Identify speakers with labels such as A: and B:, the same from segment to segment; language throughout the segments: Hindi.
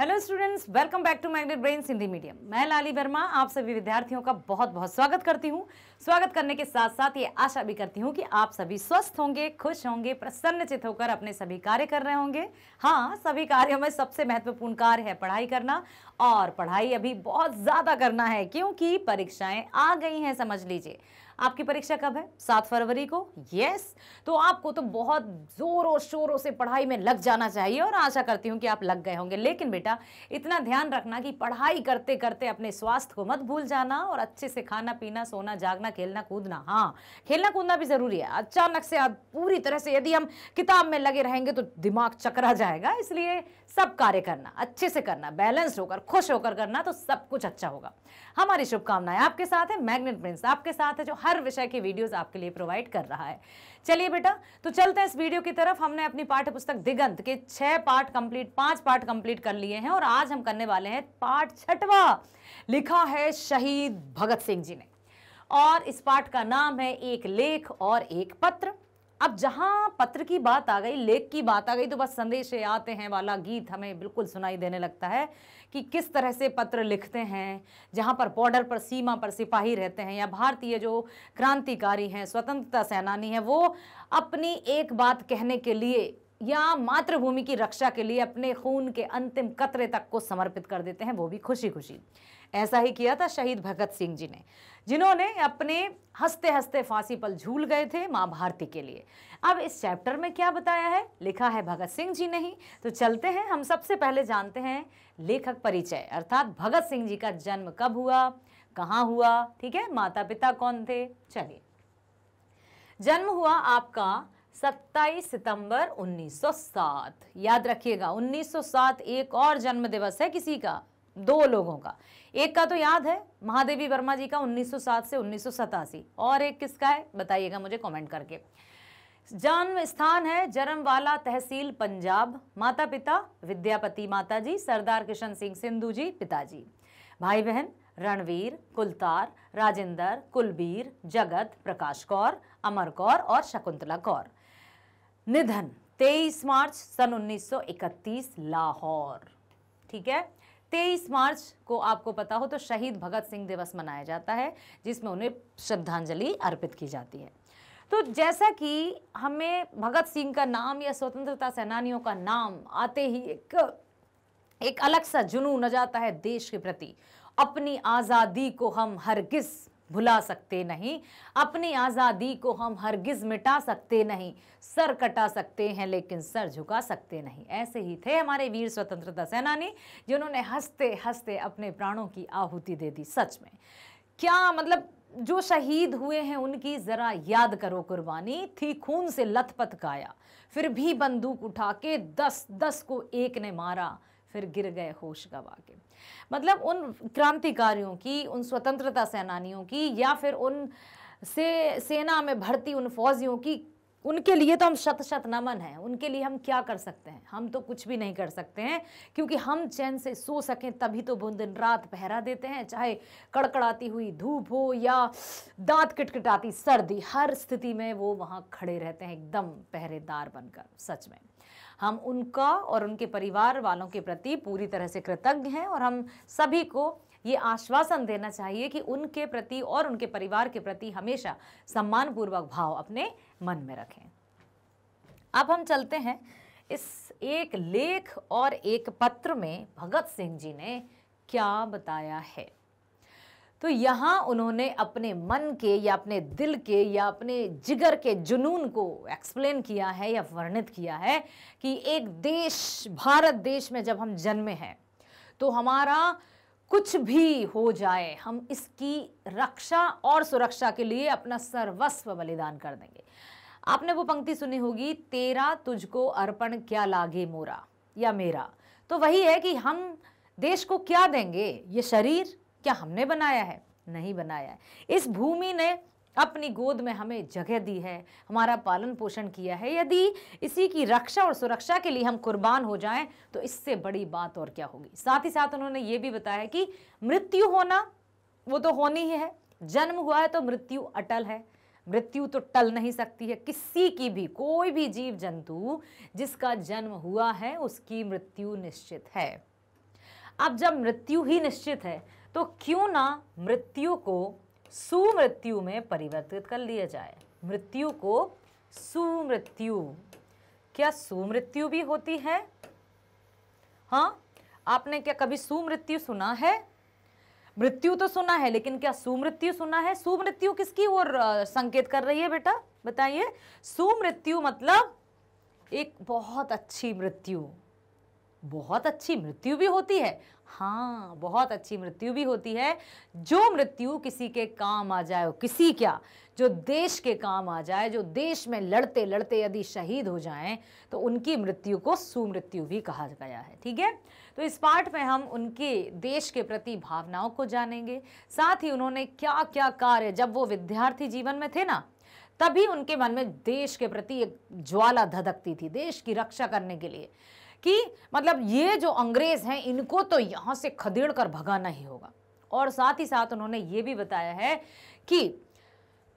A: Hello students welcome back to magnet brain Hindi medium मैं लाली वर्मा आप सभी विद्यार्थियों का बहुत बहुत स्वागत करती हूँ स्वागत करने के साथ साथ ये आशा भी करती हूँ कि आप सभी स्वस्थ होंगे खुश होंगे प्रसन्नचित होकर अपने सभी कार्य कर रहे होंगे हाँ सभी कार्यों में सबसे महत्वपूर्ण कार्य है पढ़ाई करना और पढ़ाई अभी बहुत ज़्यादा करना है क्योंकि परीक्षाएँ आ गई हैं समझ लीजिए आपकी परीक्षा कब है सात फरवरी को यस तो आपको तो बहुत जोरों शोरों से पढ़ाई में लग जाना चाहिए और आशा करती हूँ कि आप लग गए होंगे लेकिन बेटा इतना ध्यान रखना कि पढ़ाई करते करते अपने स्वास्थ्य को मत भूल जाना और अच्छे से खाना पीना सोना जागना खेलना कूदना हाँ खेलना कूदना भी ज़रूरी है अचानक से आप पूरी तरह से यदि हम किताब में लगे रहेंगे तो दिमाग चकरा जाएगा इसलिए सब कार्य करना अच्छे से करना बैलेंस होकर खुश होकर करना तो सब कुछ अच्छा होगा हमारी शुभकामनाएं आपके साथ है मैग्नेट प्रिंस आपके साथ है जो हर विषय की वीडियोस आपके लिए प्रोवाइड कर रहा है चलिए बेटा तो चलते हैं इस वीडियो की तरफ हमने अपनी पाठ्य पुस्तक दिगंत के छह पार्ट कंप्लीट पांच पार्ट कंप्लीट कर लिए हैं और आज हम करने वाले हैं पाठ छठवा लिखा है शहीद भगत सिंह जी ने और इस पाठ का नाम है एक लेख और एक पत्र अब जहां पत्र की बात आ गई लेख की बात आ गई तो बस संदेश आते हैं वाला गीत हमें बिल्कुल सुनाई देने लगता है कि किस तरह से पत्र लिखते हैं जहां पर बॉर्डर पर सीमा पर सिपाही रहते हैं या भारतीय जो क्रांतिकारी हैं स्वतंत्रता सेनानी हैं वो अपनी एक बात कहने के लिए या मातृभूमि की रक्षा के लिए अपने खून के अंतिम कतरे तक को समर्पित कर देते हैं वो भी खुशी खुशी ऐसा ही किया था शहीद भगत सिंह जी ने जिन्होंने अपने हंसते हंसते फांसी पर झूल गए थे माँ भारती के लिए अब इस चैप्टर में क्या बताया है लिखा है भगत सिंह जी नहीं तो चलते हैं हम सबसे पहले जानते हैं लेखक परिचय अर्थात भगत सिंह जी का जन्म कब हुआ कहाँ हुआ ठीक है माता पिता कौन थे चलिए जन्म हुआ आपका 27 सितंबर 1907 याद रखिएगा 1907 एक और जन्म दिवस है किसी का दो लोगों का एक का तो याद है महादेवी वर्मा जी का 1907 से उन्नीस और एक किसका है बताइएगा मुझे कमेंट करके जन्म स्थान है जरमवाला तहसील पंजाब माता पिता विद्यापति माता जी सरदार किशन सिंह सिंधु जी पिताजी भाई बहन रणवीर कुलतार राजेंद्र कुलबीर जगत प्रकाश कौर अमर कौर और शकुंतला कौर निधन 23 मार्च सन 1931 लाहौर ठीक है तेईस मार्च को आपको पता हो तो शहीद भगत सिंह दिवस मनाया जाता है जिसमें उन्हें श्रद्धांजलि अर्पित की जाती है तो जैसा कि हमें भगत सिंह का नाम या स्वतंत्रता सेनानियों का नाम आते ही एक एक अलग सा जुनून आ जाता है देश के प्रति अपनी आज़ादी को हम हर किस भुला सकते नहीं अपनी आज़ादी को हम हरगिज़ मिटा सकते नहीं सर कटा सकते हैं लेकिन सर झुका सकते नहीं ऐसे ही थे हमारे वीर स्वतंत्रता सेनानी जिन्होंने हंसते हंसते अपने प्राणों की आहुति दे दी सच में क्या मतलब जो शहीद हुए हैं उनकी ज़रा याद करो कुर्बानी थी खून से लथपथ काया फिर भी बंदूक उठा के दस दस को एक ने मारा फिर गिर गए होश गवा के मतलब उन क्रांतिकारियों की उन स्वतंत्रता सेनानियों की या फिर उन से सेना में भर्ती उन फौजियों की उनके लिए तो हम शत शत नमन हैं उनके लिए हम क्या कर सकते हैं हम तो कुछ भी नहीं कर सकते हैं क्योंकि हम चैन से सो सकें तभी तो बुन दिन रात पहरा देते हैं चाहे कड़कड़ाती हुई धूप हो या दांत किटकिटाती सर्दी हर स्थिति में वो वहाँ खड़े रहते हैं एकदम पहरेदार बनकर सच में हम उनका और उनके परिवार वालों के प्रति पूरी तरह से कृतज्ञ हैं और हम सभी को ये आश्वासन देना चाहिए कि उनके प्रति और उनके परिवार के प्रति हमेशा सम्मानपूर्वक भाव अपने मन में रखें अब हम चलते हैं इस एक लेख और एक पत्र में भगत सिंह जी ने क्या बताया है तो यहाँ उन्होंने अपने मन के या अपने दिल के या अपने जिगर के जुनून को एक्सप्लेन किया है या वर्णित किया है कि एक देश भारत देश में जब हम जन्मे हैं तो हमारा कुछ भी हो जाए हम इसकी रक्षा और सुरक्षा के लिए अपना सर्वस्व बलिदान कर देंगे आपने वो पंक्ति सुनी होगी तेरा तुझको अर्पण क्या लागे मोरा या मेरा तो वही है कि हम देश को क्या देंगे ये शरीर क्या हमने बनाया है नहीं बनाया है इस भूमि ने अपनी गोद में हमें जगह दी है हमारा पालन पोषण किया है यदि इसी की रक्षा और सुरक्षा के लिए हम कुर्बान हो जाएं तो इससे बड़ी बात और क्या होगी साथ ही साथ उन्होंने ये भी बताया कि मृत्यु होना वो तो होनी ही है जन्म हुआ है तो मृत्यु अटल है मृत्यु तो टल नहीं सकती है किसी की भी कोई भी जीव जंतु जिसका जन्म हुआ है उसकी मृत्यु निश्चित है अब जब मृत्यु ही निश्चित है तो क्यों ना मृत्यु को सुमृत्यु में परिवर्तित कर लिया जाए मृत्यु को सुमृत्यु क्या सुमृत्यु भी होती है हाँ आपने क्या कभी सुमृत्यु सुना है मृत्यु तो सुना है लेकिन क्या सुमृत्यु सुना है सुमृत्यु किसकी ओर संकेत कर रही है बेटा बताइए सुमृत्यु मतलब एक बहुत अच्छी मृत्यु बहुत अच्छी मृत्यु भी होती है हाँ बहुत अच्छी मृत्यु भी होती है जो मृत्यु किसी के काम आ जाए किसी क्या जो देश के काम आ जाए जो देश में लड़ते लड़ते यदि शहीद हो जाएं तो उनकी मृत्यु को सुमृत्यु भी कहा गया है ठीक है तो इस पाठ में हम उनके देश के प्रति भावनाओं को जानेंगे साथ ही उन्होंने क्या क्या कार्य जब वो विद्यार्थी जीवन में थे ना तभी उनके मन में देश के प्रति एक ज्वाला धधकती थी देश की रक्षा करने के लिए कि मतलब ये जो अंग्रेज़ हैं इनको तो यहाँ से खदेड़ कर भगाना ही होगा और साथ ही साथ उन्होंने ये भी बताया है कि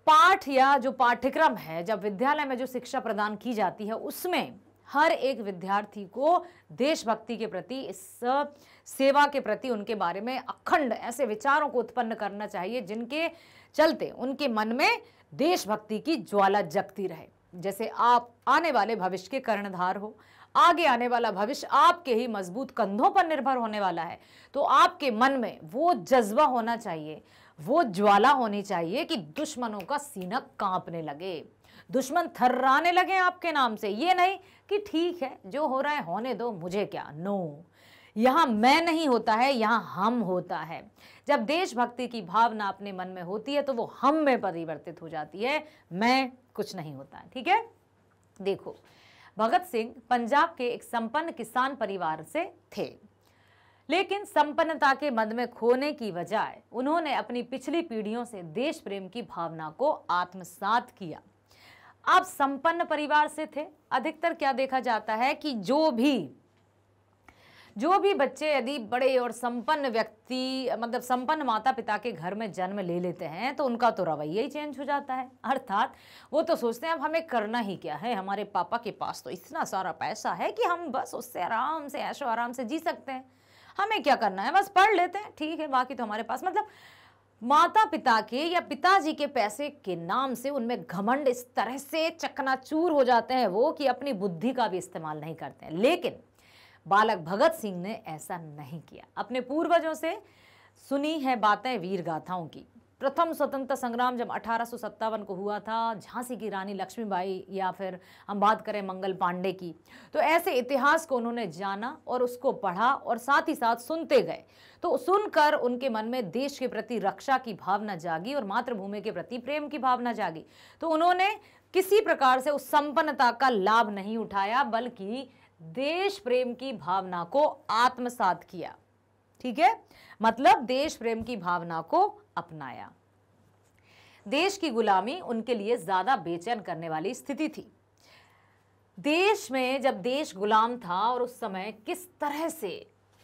A: पाठ या जो पाठ्यक्रम है जब विद्यालय में जो शिक्षा प्रदान की जाती है उसमें हर एक विद्यार्थी को देशभक्ति के प्रति इस सेवा के प्रति उनके बारे में अखंड ऐसे विचारों को उत्पन्न करना चाहिए जिनके चलते उनके मन में देशभक्ति की ज्वाला जगती रहे जैसे आप आने वाले भविष्य के कर्णधार हो आगे आने वाला भविष्य आपके ही मजबूत कंधों पर निर्भर होने वाला है तो आपके मन में वो जज्बा होना चाहिए वो ज्वाला होनी चाहिए कि दुश्मनों का सीना कांपने लगे दुश्मन थर्राने लगे आपके नाम से ये नहीं कि ठीक है जो हो रहा है होने दो मुझे क्या नो यहां मैं नहीं होता है यहां हम होता है जब देशभक्ति की भावना अपने मन में होती है तो वो हम में परिवर्तित हो जाती है मैं कुछ नहीं होता ठीक है देखो भगत सिंह पंजाब के एक संपन्न किसान परिवार से थे लेकिन संपन्नता के मद में खोने की बजाय उन्होंने अपनी पिछली पीढ़ियों से देश प्रेम की भावना को आत्मसात किया आप संपन्न परिवार से थे अधिकतर क्या देखा जाता है कि जो भी जो भी बच्चे यदि बड़े और संपन्न व्यक्ति मतलब संपन्न माता पिता के घर में जन्म ले लेते हैं तो उनका तो रवैया ही चेंज हो जाता है अर्थात वो तो सोचते हैं अब हमें करना ही क्या है हमारे पापा के पास तो इतना सारा पैसा है कि हम बस उससे आराम से ऐशो आराम से जी सकते हैं हमें क्या करना है बस पढ़ लेते हैं ठीक है बाकी तो हमारे पास मतलब माता पिता के या पिताजी के पैसे के नाम से उनमें घमंड इस तरह से चकनाचूर हो जाते हैं वो कि अपनी बुद्धि का भी इस्तेमाल नहीं करते हैं लेकिन बालक भगत सिंह ने ऐसा नहीं किया अपने पूर्वजों से सुनी है बातें वीर गाथाओं की प्रथम स्वतंत्रता संग्राम जब अठारह को हुआ था झांसी की रानी लक्ष्मीबाई या फिर हम बात करें मंगल पांडे की तो ऐसे इतिहास को उन्होंने जाना और उसको पढ़ा और साथ ही साथ सुनते गए तो सुनकर उनके मन में देश के प्रति रक्षा की भावना जागी और मातृभूमि के प्रति प्रेम की भावना जागी तो उन्होंने किसी प्रकार से उस संपन्नता का लाभ नहीं उठाया बल्कि देश प्रेम की भावना को आत्मसात किया ठीक है मतलब देश प्रेम की भावना को अपनाया देश की गुलामी उनके लिए ज़्यादा बेचैन करने वाली स्थिति थी देश में जब देश गुलाम था और उस समय किस तरह से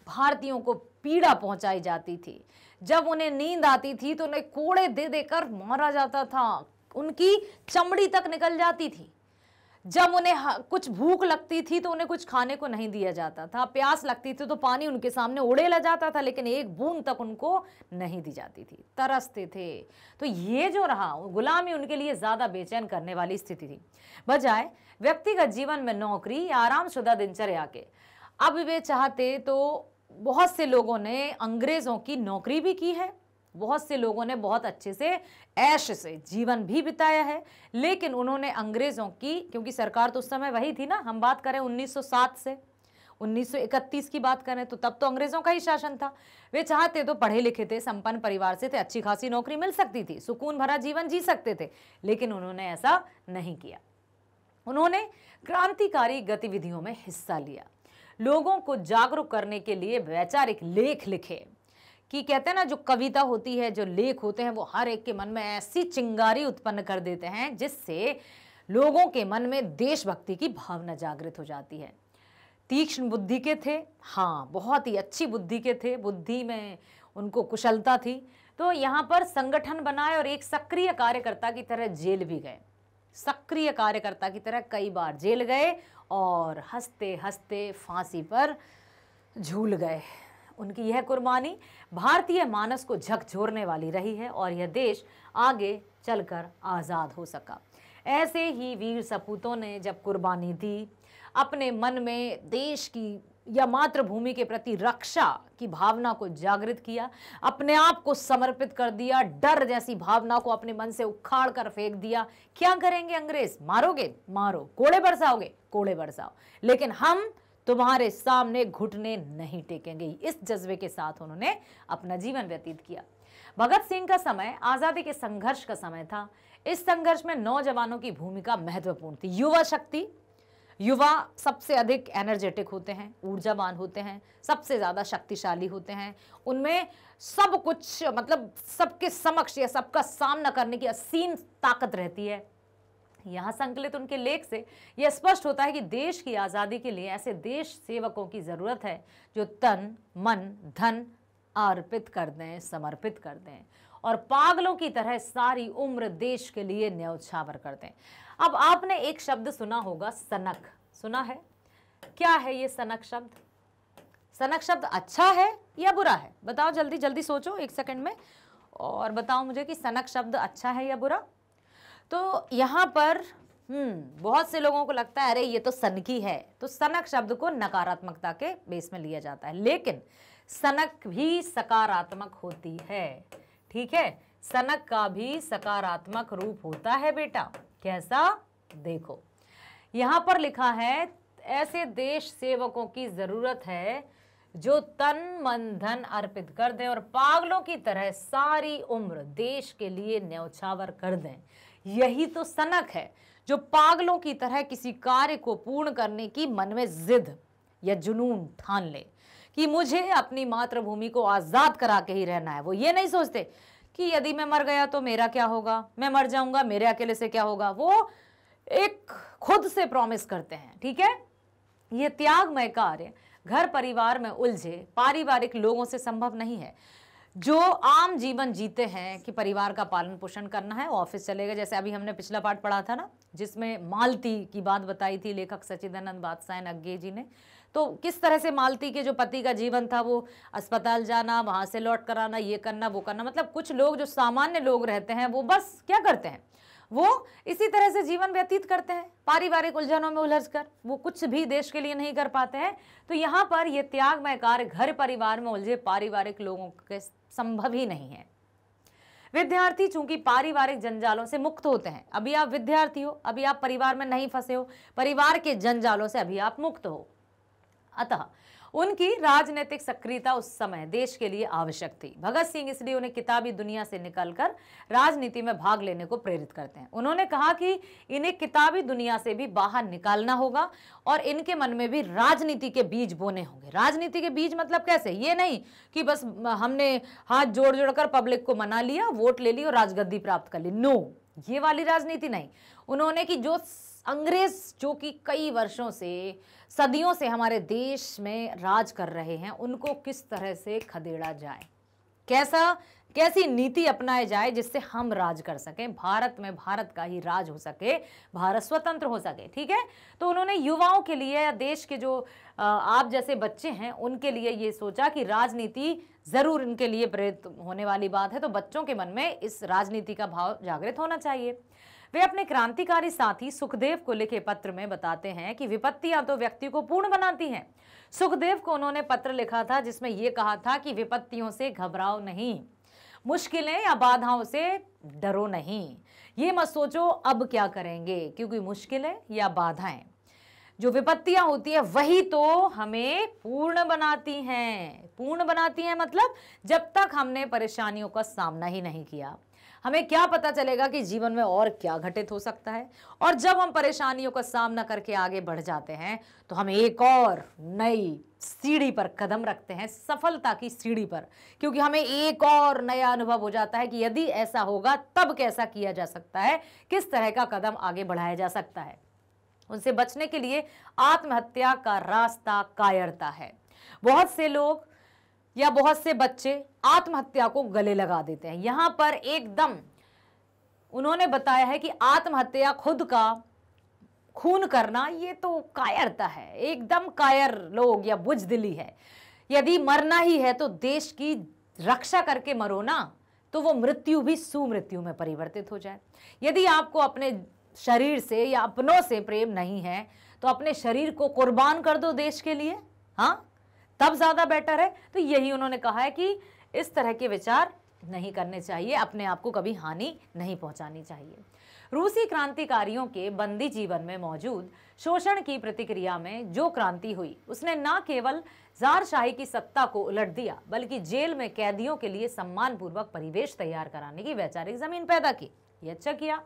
A: भारतीयों को पीड़ा पहुंचाई जाती थी जब उन्हें नींद आती थी तो उन्हें कोड़े दे देकर मारा जाता था उनकी चमड़ी तक निकल जाती थी जब उन्हें कुछ भूख लगती थी तो उन्हें कुछ खाने को नहीं दिया जाता था प्यास लगती थी तो पानी उनके सामने उड़ेला जाता था लेकिन एक बूंद तक उनको नहीं दी जाती थी तरसते थे तो ये जो रहा गुलामी उनके लिए ज़्यादा बेचैन करने वाली स्थिति थी बजाय व्यक्तिगत जीवन में नौकरी या आरामशुदा दिनचर्या के अब वे चाहते तो बहुत से लोगों ने अंग्रेज़ों की नौकरी भी की है बहुत से लोगों ने बहुत अच्छे से ऐश से जीवन भी बिताया है लेकिन उन्होंने अंग्रेज़ों की क्योंकि सरकार तो उस समय वही थी ना हम बात करें 1907 से 1931 की बात करें तो तब तो अंग्रेज़ों का ही शासन था वे चाहते तो पढ़े लिखे थे संपन्न परिवार से थे अच्छी खासी नौकरी मिल सकती थी सुकून भरा जीवन जी सकते थे लेकिन उन्होंने ऐसा नहीं किया उन्होंने क्रांतिकारी गतिविधियों में हिस्सा लिया लोगों को जागरूक करने के लिए वैचारिक लेख लिखे कि कहते हैं ना जो कविता होती है जो लेख होते हैं वो हर एक के मन में ऐसी चिंगारी उत्पन्न कर देते हैं जिससे लोगों के मन में देशभक्ति की भावना जागृत हो जाती है तीक्ष्ण बुद्धि के थे हाँ बहुत ही अच्छी बुद्धि के थे बुद्धि में उनको कुशलता थी तो यहाँ पर संगठन बनाए और एक सक्रिय कार्यकर्ता की तरह जेल भी गए सक्रिय कार्यकर्ता की तरह कई बार जेल गए और हंसते हंसते फांसी पर झूल गए उनकी यह कुर्बानी भारतीय मानस को झकझोरने वाली रही है और यह देश आगे चलकर आज़ाद हो सका ऐसे ही वीर सपूतों ने जब कुर्बानी दी अपने मन में देश की या मातृभूमि के प्रति रक्षा की भावना को जागृत किया अपने आप को समर्पित कर दिया डर जैसी भावना को अपने मन से उखाड़ कर फेंक दिया क्या करेंगे अंग्रेज मारोगे मारो कोड़े बरसाओगे कोड़े बरसाओ लेकिन हम तुम्हारे सामने घुटने नहीं टेकेंगे इस जज्बे के साथ उन्होंने अपना जीवन व्यतीत किया भगत सिंह का समय आज़ादी के संघर्ष का समय था इस संघर्ष में नौजवानों की भूमिका महत्वपूर्ण थी युवा शक्ति युवा सबसे अधिक एनर्जेटिक होते हैं ऊर्जावान होते हैं सबसे ज़्यादा शक्तिशाली होते हैं उनमें सब कुछ मतलब सबके समक्ष या सबका सामना करने की असीम ताकत रहती है यहाँ संकलित उनके लेख से यह स्पष्ट होता है कि देश की आज़ादी के लिए ऐसे देश सेवकों की ज़रूरत है जो तन मन धन अर्पित कर दें समर्पित कर दें और पागलों की तरह सारी उम्र देश के लिए न्यौछावर कर दें अब आपने एक शब्द सुना होगा सनक सुना है क्या है ये सनक शब्द सनक शब्द अच्छा है या बुरा है बताओ जल्दी जल्दी सोचो एक सेकंड में और बताओ मुझे कि सनक शब्द अच्छा है या बुरा तो यहाँ पर हम्म बहुत से लोगों को लगता है अरे ये तो सनकी है तो सनक शब्द को नकारात्मकता के बेस में लिया जाता है लेकिन सनक भी सकारात्मक होती है ठीक है सनक का भी सकारात्मक रूप होता है बेटा कैसा देखो यहाँ पर लिखा है ऐसे देश सेवकों की ज़रूरत है जो तन मन धन अर्पित कर दें और पागलों की तरह सारी उम्र देश के लिए न्यौछावर कर दें यही तो सनक है जो पागलों की तरह किसी कार्य को पूर्ण करने की मन में जिद या जुनून ठान ले कि मुझे अपनी मातृभूमि को आज़ाद करा के ही रहना है वो ये नहीं सोचते कि यदि मैं मर गया तो मेरा क्या होगा मैं मर जाऊंगा मेरे अकेले से क्या होगा वो एक खुद से प्रॉमिस करते हैं ठीक है ये त्यागमय कार्य घर परिवार में उलझे पारिवारिक लोगों से संभव नहीं है जो आम जीवन जीते हैं कि परिवार का पालन पोषण करना है ऑफिस चले गए जैसे अभी हमने पिछला पार्ट पढ़ा था ना जिसमें मालती की बात बताई थी लेखक सचिदानंद बादशाह अग्गे जी ने तो किस तरह से मालती के जो पति का जीवन था वो अस्पताल जाना वहाँ से लौट कराना ये करना वो करना मतलब कुछ लोग जो सामान्य लोग रहते हैं वो बस क्या करते हैं वो इसी तरह से जीवन व्यतीत करते हैं पारिवारिक उलझनों में उलझ कर वो कुछ भी देश के लिए नहीं कर पाते हैं तो यहाँ पर ये त्यागमय कार्य घर परिवार में उलझे पारिवारिक लोगों के संभव ही नहीं है विद्यार्थी चूंकि पारिवारिक जंजालों से मुक्त होते हैं अभी आप विद्यार्थी हो अभी आप परिवार में नहीं फंसे हो परिवार के जंजालों से अभी आप मुक्त हो अतः उनकी राजनीतिक सक्रियता उस समय देश के लिए आवश्यक थी भगत सिंह इसलिए उन्हें किताबी दुनिया से निकलकर राजनीति में भाग लेने को प्रेरित करते हैं उन्होंने कहा कि इन्हें किताबी दुनिया से भी बाहर निकालना होगा और इनके मन में भी राजनीति के बीज बोने होंगे राजनीति के बीज मतलब कैसे ये नहीं कि बस हमने हाथ जोड़ जोड़कर पब्लिक को मना लिया वोट ले ली और राजगद्दी प्राप्त कर ली नो ये वाली राजनीति नहीं उन्होंने कि जो अंग्रेज जो कि कई वर्षों से सदियों से हमारे देश में राज कर रहे हैं उनको किस तरह से खदेड़ा जाए कैसा कैसी नीति अपनाए जाए जिससे हम राज कर सकें भारत में भारत का ही राज हो सके भारत स्वतंत्र हो सके ठीक है तो उन्होंने युवाओं के लिए या देश के जो आप जैसे बच्चे हैं उनके लिए ये सोचा कि राजनीति ज़रूर इनके लिए प्रेरित होने वाली बात है तो बच्चों के मन में इस राजनीति का भाव जागृत होना चाहिए वे अपने क्रांतिकारी साथी सुखदेव को लिखे पत्र में बताते हैं कि विपत्तियां तो व्यक्ति को पूर्ण बनाती हैं सुखदेव को उन्होंने पत्र लिखा था जिसमें यह कहा था कि विपत्तियों से घबराओ नहीं मुश्किलें या बाधाओं से डरो नहीं ये मत सोचो अब क्या करेंगे क्योंकि मुश्किलें या बाधाएं जो विपत्तियां होती है वही तो हमें पूर्ण बनाती हैं पूर्ण बनाती हैं मतलब जब तक हमने परेशानियों का सामना ही नहीं किया हमें क्या पता चलेगा कि जीवन में और क्या घटित हो सकता है और जब हम परेशानियों का सामना करके आगे बढ़ जाते हैं तो हम एक और नई सीढ़ी पर कदम रखते हैं सफलता की सीढ़ी पर क्योंकि हमें एक और नया अनुभव हो जाता है कि यदि ऐसा होगा तब कैसा किया जा सकता है किस तरह का कदम आगे बढ़ाया जा सकता है उनसे बचने के लिए आत्महत्या का रास्ता कायरता है बहुत से लोग या बहुत से बच्चे आत्महत्या को गले लगा देते हैं यहाँ पर एकदम उन्होंने बताया है कि आत्महत्या खुद का खून करना ये तो कायरता है एकदम कायर लोग या बुझ दिली है यदि मरना ही है तो देश की रक्षा करके मरो ना तो वो मृत्यु भी सुमृत्यु में परिवर्तित हो जाए यदि आपको अपने शरीर से या अपनों से प्रेम नहीं है तो अपने शरीर को कुर्बान कर दो देश के लिए हाँ तब ज़्यादा बेटर है तो यही उन्होंने कहा है कि इस तरह के विचार नहीं करने चाहिए अपने आप को कभी हानि नहीं पहुंचानी चाहिए रूसी क्रांतिकारियों के बंदी जीवन में मौजूद शोषण की प्रतिक्रिया में जो क्रांति हुई उसने न केवल जार शाही की सत्ता को उलट दिया बल्कि जेल में कैदियों के लिए सम्मानपूर्वक परिवेश तैयार कराने की वैचारिक जमीन पैदा की ये अच्छा किया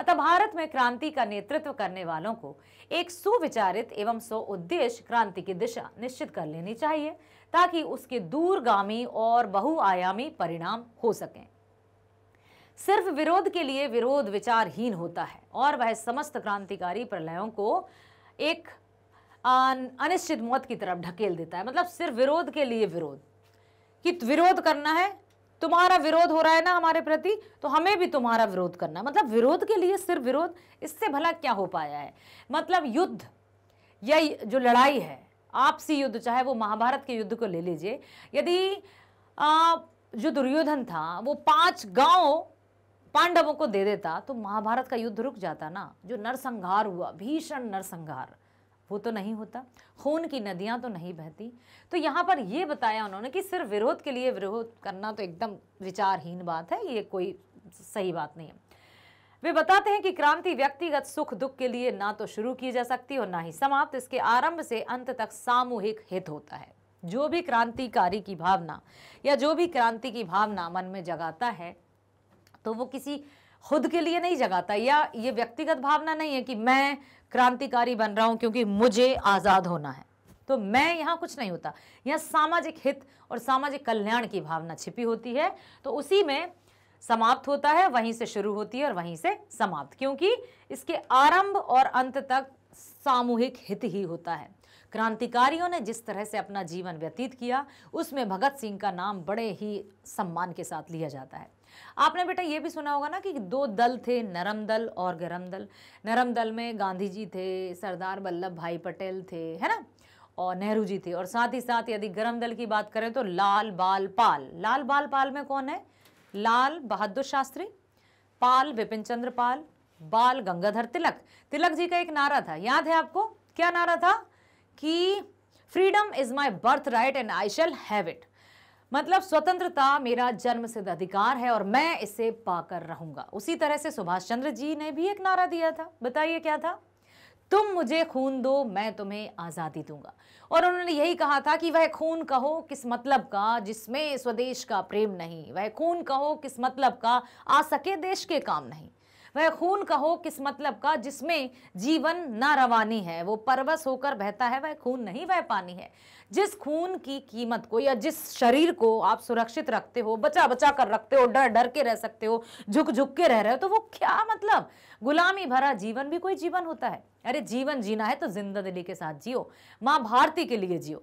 A: अतः भारत में क्रांति का नेतृत्व करने वालों को एक सुविचारित एवं उद्देश्य क्रांति की दिशा निश्चित कर लेनी चाहिए ताकि उसके दूरगामी और बहुआयामी परिणाम हो सकें सिर्फ विरोध के लिए विरोध विचारहीन होता है और वह समस्त क्रांतिकारी प्रलयों को एक अनिश्चित मौत की तरफ ढकेल देता है मतलब सिर्फ विरोध के लिए विरोध कि विरोध करना है तुम्हारा विरोध हो रहा है ना हमारे प्रति तो हमें भी तुम्हारा विरोध करना मतलब विरोध के लिए सिर्फ विरोध इससे भला क्या हो पाया है मतलब युद्ध या जो लड़ाई है आपसी युद्ध चाहे वो महाभारत के युद्ध को ले लीजिए यदि जो दुर्योधन था वो पांच गांव पांडवों को दे देता तो महाभारत का युद्ध रुक जाता ना जो नरसंहार हुआ भीषण नरसंहार वो तो नहीं होता खून की नदियाँ तो नहीं बहती तो यहाँ पर ये बताया उन्होंने कि सिर्फ विरोध के लिए विरोध करना तो एकदम विचारहीन बात है ये कोई सही बात नहीं है वे बताते हैं कि क्रांति व्यक्तिगत सुख दुख के लिए ना तो शुरू की जा सकती और ना ही समाप्त इसके आरंभ से अंत तक सामूहिक हित होता है जो भी क्रांतिकारी की भावना या जो भी क्रांति की भावना मन में जगाता है तो वो किसी खुद के लिए नहीं जगाता या ये व्यक्तिगत भावना नहीं है कि मैं क्रांतिकारी बन रहा हूँ क्योंकि मुझे आज़ाद होना है तो मैं यहाँ कुछ नहीं होता यह सामाजिक हित और सामाजिक कल्याण की भावना छिपी होती है तो उसी में समाप्त होता है वहीं से शुरू होती है और वहीं से समाप्त क्योंकि इसके आरंभ और अंत तक सामूहिक हित ही होता है क्रांतिकारियों ने जिस तरह से अपना जीवन व्यतीत किया उसमें भगत सिंह का नाम बड़े ही सम्मान के साथ लिया जाता है आपने बेटा ये भी सुना होगा ना कि दो दल थे नरम दल और गरम दल नरम दल में गांधी जी थे सरदार वल्लभ भाई पटेल थे है ना और नेहरू जी थे और साथ ही साथ यदि गरम दल की बात करें तो लाल बाल पाल लाल बाल पाल में कौन है लाल बहादुर शास्त्री पाल विपिन चंद्र पाल बाल गंगाधर तिलक तिलक जी का एक नारा था याद है आपको क्या नारा था कि freedom is my birth right and I shall have it मतलब स्वतंत्रता मेरा जन्म सिद्ध अधिकार है और मैं इसे पाकर रहूंगा उसी तरह से सुभाष चंद्र जी ने भी एक नारा दिया था बताइए क्या था तुम मुझे खून दो मैं तुम्हें आज़ादी दूंगा और उन्होंने यही कहा था कि वह खून कहो किस मतलब का जिसमें स्वदेश का प्रेम नहीं वह खून कहो किस मतलब का आ सके देश के काम नहीं वह खून का हो किस मतलब का जिसमें जीवन ना रवानी है वो परवस होकर बहता है वह खून नहीं वह पानी है जिस खून की कीमत को या जिस शरीर को आप सुरक्षित रखते हो बचा बचा कर रखते हो डर डर के रह सकते हो झुक झुक के रह रहे हो तो वो क्या मतलब गुलामी भरा जीवन भी कोई जीवन होता है अरे जीवन जीना है तो जिंदा दिली के साथ जियो माँ भारती के लिए जियो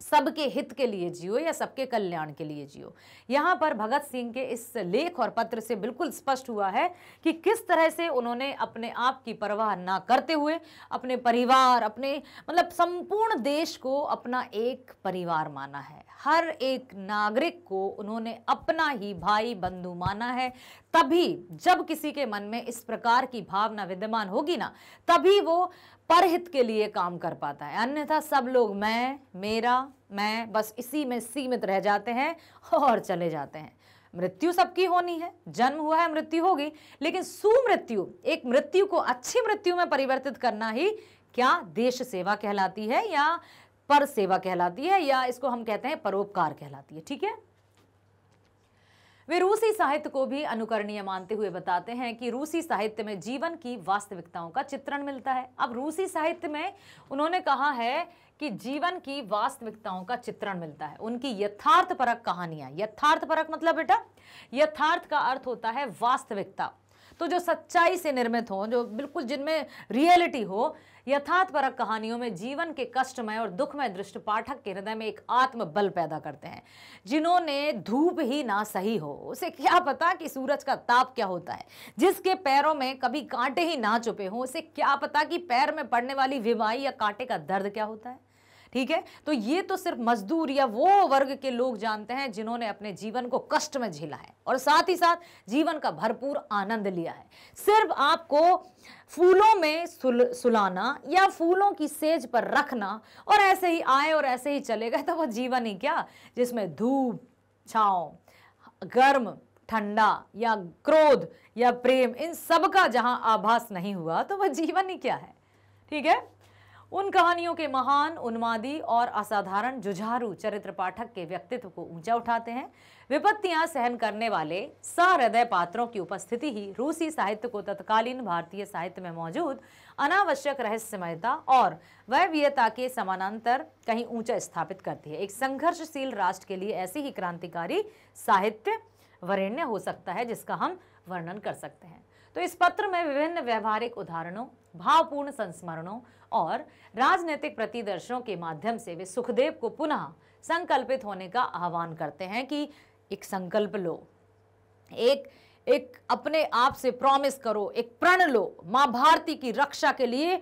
A: सबके हित के लिए जियो या सबके कल्याण के लिए जियो यहाँ पर भगत सिंह के इस लेख और पत्र से बिल्कुल स्पष्ट हुआ है कि किस तरह से उन्होंने अपने आप की परवाह ना करते हुए अपने परिवार अपने मतलब संपूर्ण देश को अपना एक परिवार माना है हर एक नागरिक को उन्होंने अपना ही भाई बंधु माना है तभी जब किसी के मन में इस प्रकार की भावना विद्यमान होगी ना तभी वो परहित के लिए काम कर पाता है अन्यथा सब लोग मैं मेरा मैं बस इसी में सीमित रह जाते हैं और चले जाते हैं मृत्यु सबकी होनी है जन्म हुआ है मृत्यु होगी लेकिन सुमृत्यु एक मृत्यु को अच्छी मृत्यु में परिवर्तित करना ही क्या देश सेवा कहलाती है या पर सेवा कहलाती है या इसको हम कहते हैं परोपकार कहलाती है ठीक है वे रूसी साहित्य को भी अनुकरणीय मानते हुए बताते हैं कि रूसी साहित्य में जीवन की वास्तविकताओं का चित्रण मिलता है अब रूसी साहित्य में उन्होंने कहा है कि जीवन की वास्तविकताओं का चित्रण मिलता है उनकी यथार्थ परक कहानियां यथार्थ परक मतलब बेटा यथार्थ का अर्थ होता है वास्तविकता तो जो सच्चाई से निर्मित हो जो बिल्कुल जिनमें रियलिटी हो यथार्थ परक कहानियों में जीवन के कष्टमय और दुखमय दृष्ट पाठक के हृदय में एक आत्मबल पैदा करते हैं जिन्होंने धूप ही ना सही हो उसे क्या पता कि सूरज का ताप क्या होता है जिसके पैरों में कभी कांटे ही ना चुपे हों उसे क्या पता कि पैर में पड़ने वाली विवाही या कांटे का दर्द क्या होता है ठीक है तो ये तो सिर्फ मजदूर या वो वर्ग के लोग जानते हैं जिन्होंने अपने जीवन को कष्ट में झेला है और साथ ही साथ जीवन का भरपूर आनंद लिया है सिर्फ आपको फूलों में सुल, सुलाना या फूलों की सेज पर रखना और ऐसे ही आए और ऐसे ही चले गए तो वो जीवन ही क्या जिसमें धूप छाव गर्म ठंडा या क्रोध या प्रेम इन सब का जहां आभास नहीं हुआ तो वह जीवन ही क्या है ठीक है उन कहानियों के महान उन्मादी और असाधारण जुझारू चरित्र पाठक के व्यक्तित्व को ऊंचा उठाते हैं विपत्तियां सहन करने वाले सहृदय पात्रों की उपस्थिति ही रूसी साहित्य को तत्कालीन भारतीय साहित्य में मौजूद अनावश्यक रहस्यमयता और वैवीयता के समानांतर कहीं ऊंचा स्थापित करती है एक संघर्षशील राष्ट्र के लिए ऐसी ही क्रांतिकारी साहित्य वरेण्य हो सकता है जिसका हम वर्णन कर सकते हैं तो इस पत्र में विभिन्न व्यवहारिक उदाहरणों भावपूर्ण संस्मरणों और राजनीतिक प्रतिदर्शों के माध्यम से वे सुखदेव को पुनः संकल्पित होने का आह्वान करते हैं कि एक संकल्प लो एक एक अपने आप से प्रॉमिस करो एक प्रण लो मां भारती की रक्षा के लिए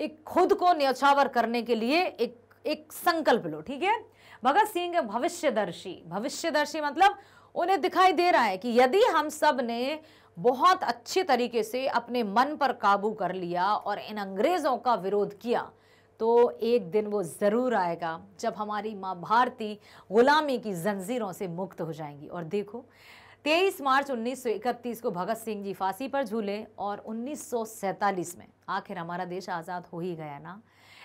A: एक खुद को न्यौछावर करने के लिए एक एक संकल्प लो ठीक है भगत सिंह भविष्यदर्शी भविष्यदर्शी मतलब उन्हें दिखाई दे रहा है कि यदि हम सब ने बहुत अच्छे तरीके से अपने मन पर काबू कर लिया और इन अंग्रेज़ों का विरोध किया तो एक दिन वो ज़रूर आएगा जब हमारी माँ भारती ग़ुलामी की जंजीरों से मुक्त हो जाएंगी और देखो 23 मार्च 1931 को भगत सिंह जी फांसी पर झूले और 1947 में आखिर हमारा देश आज़ाद हो ही गया ना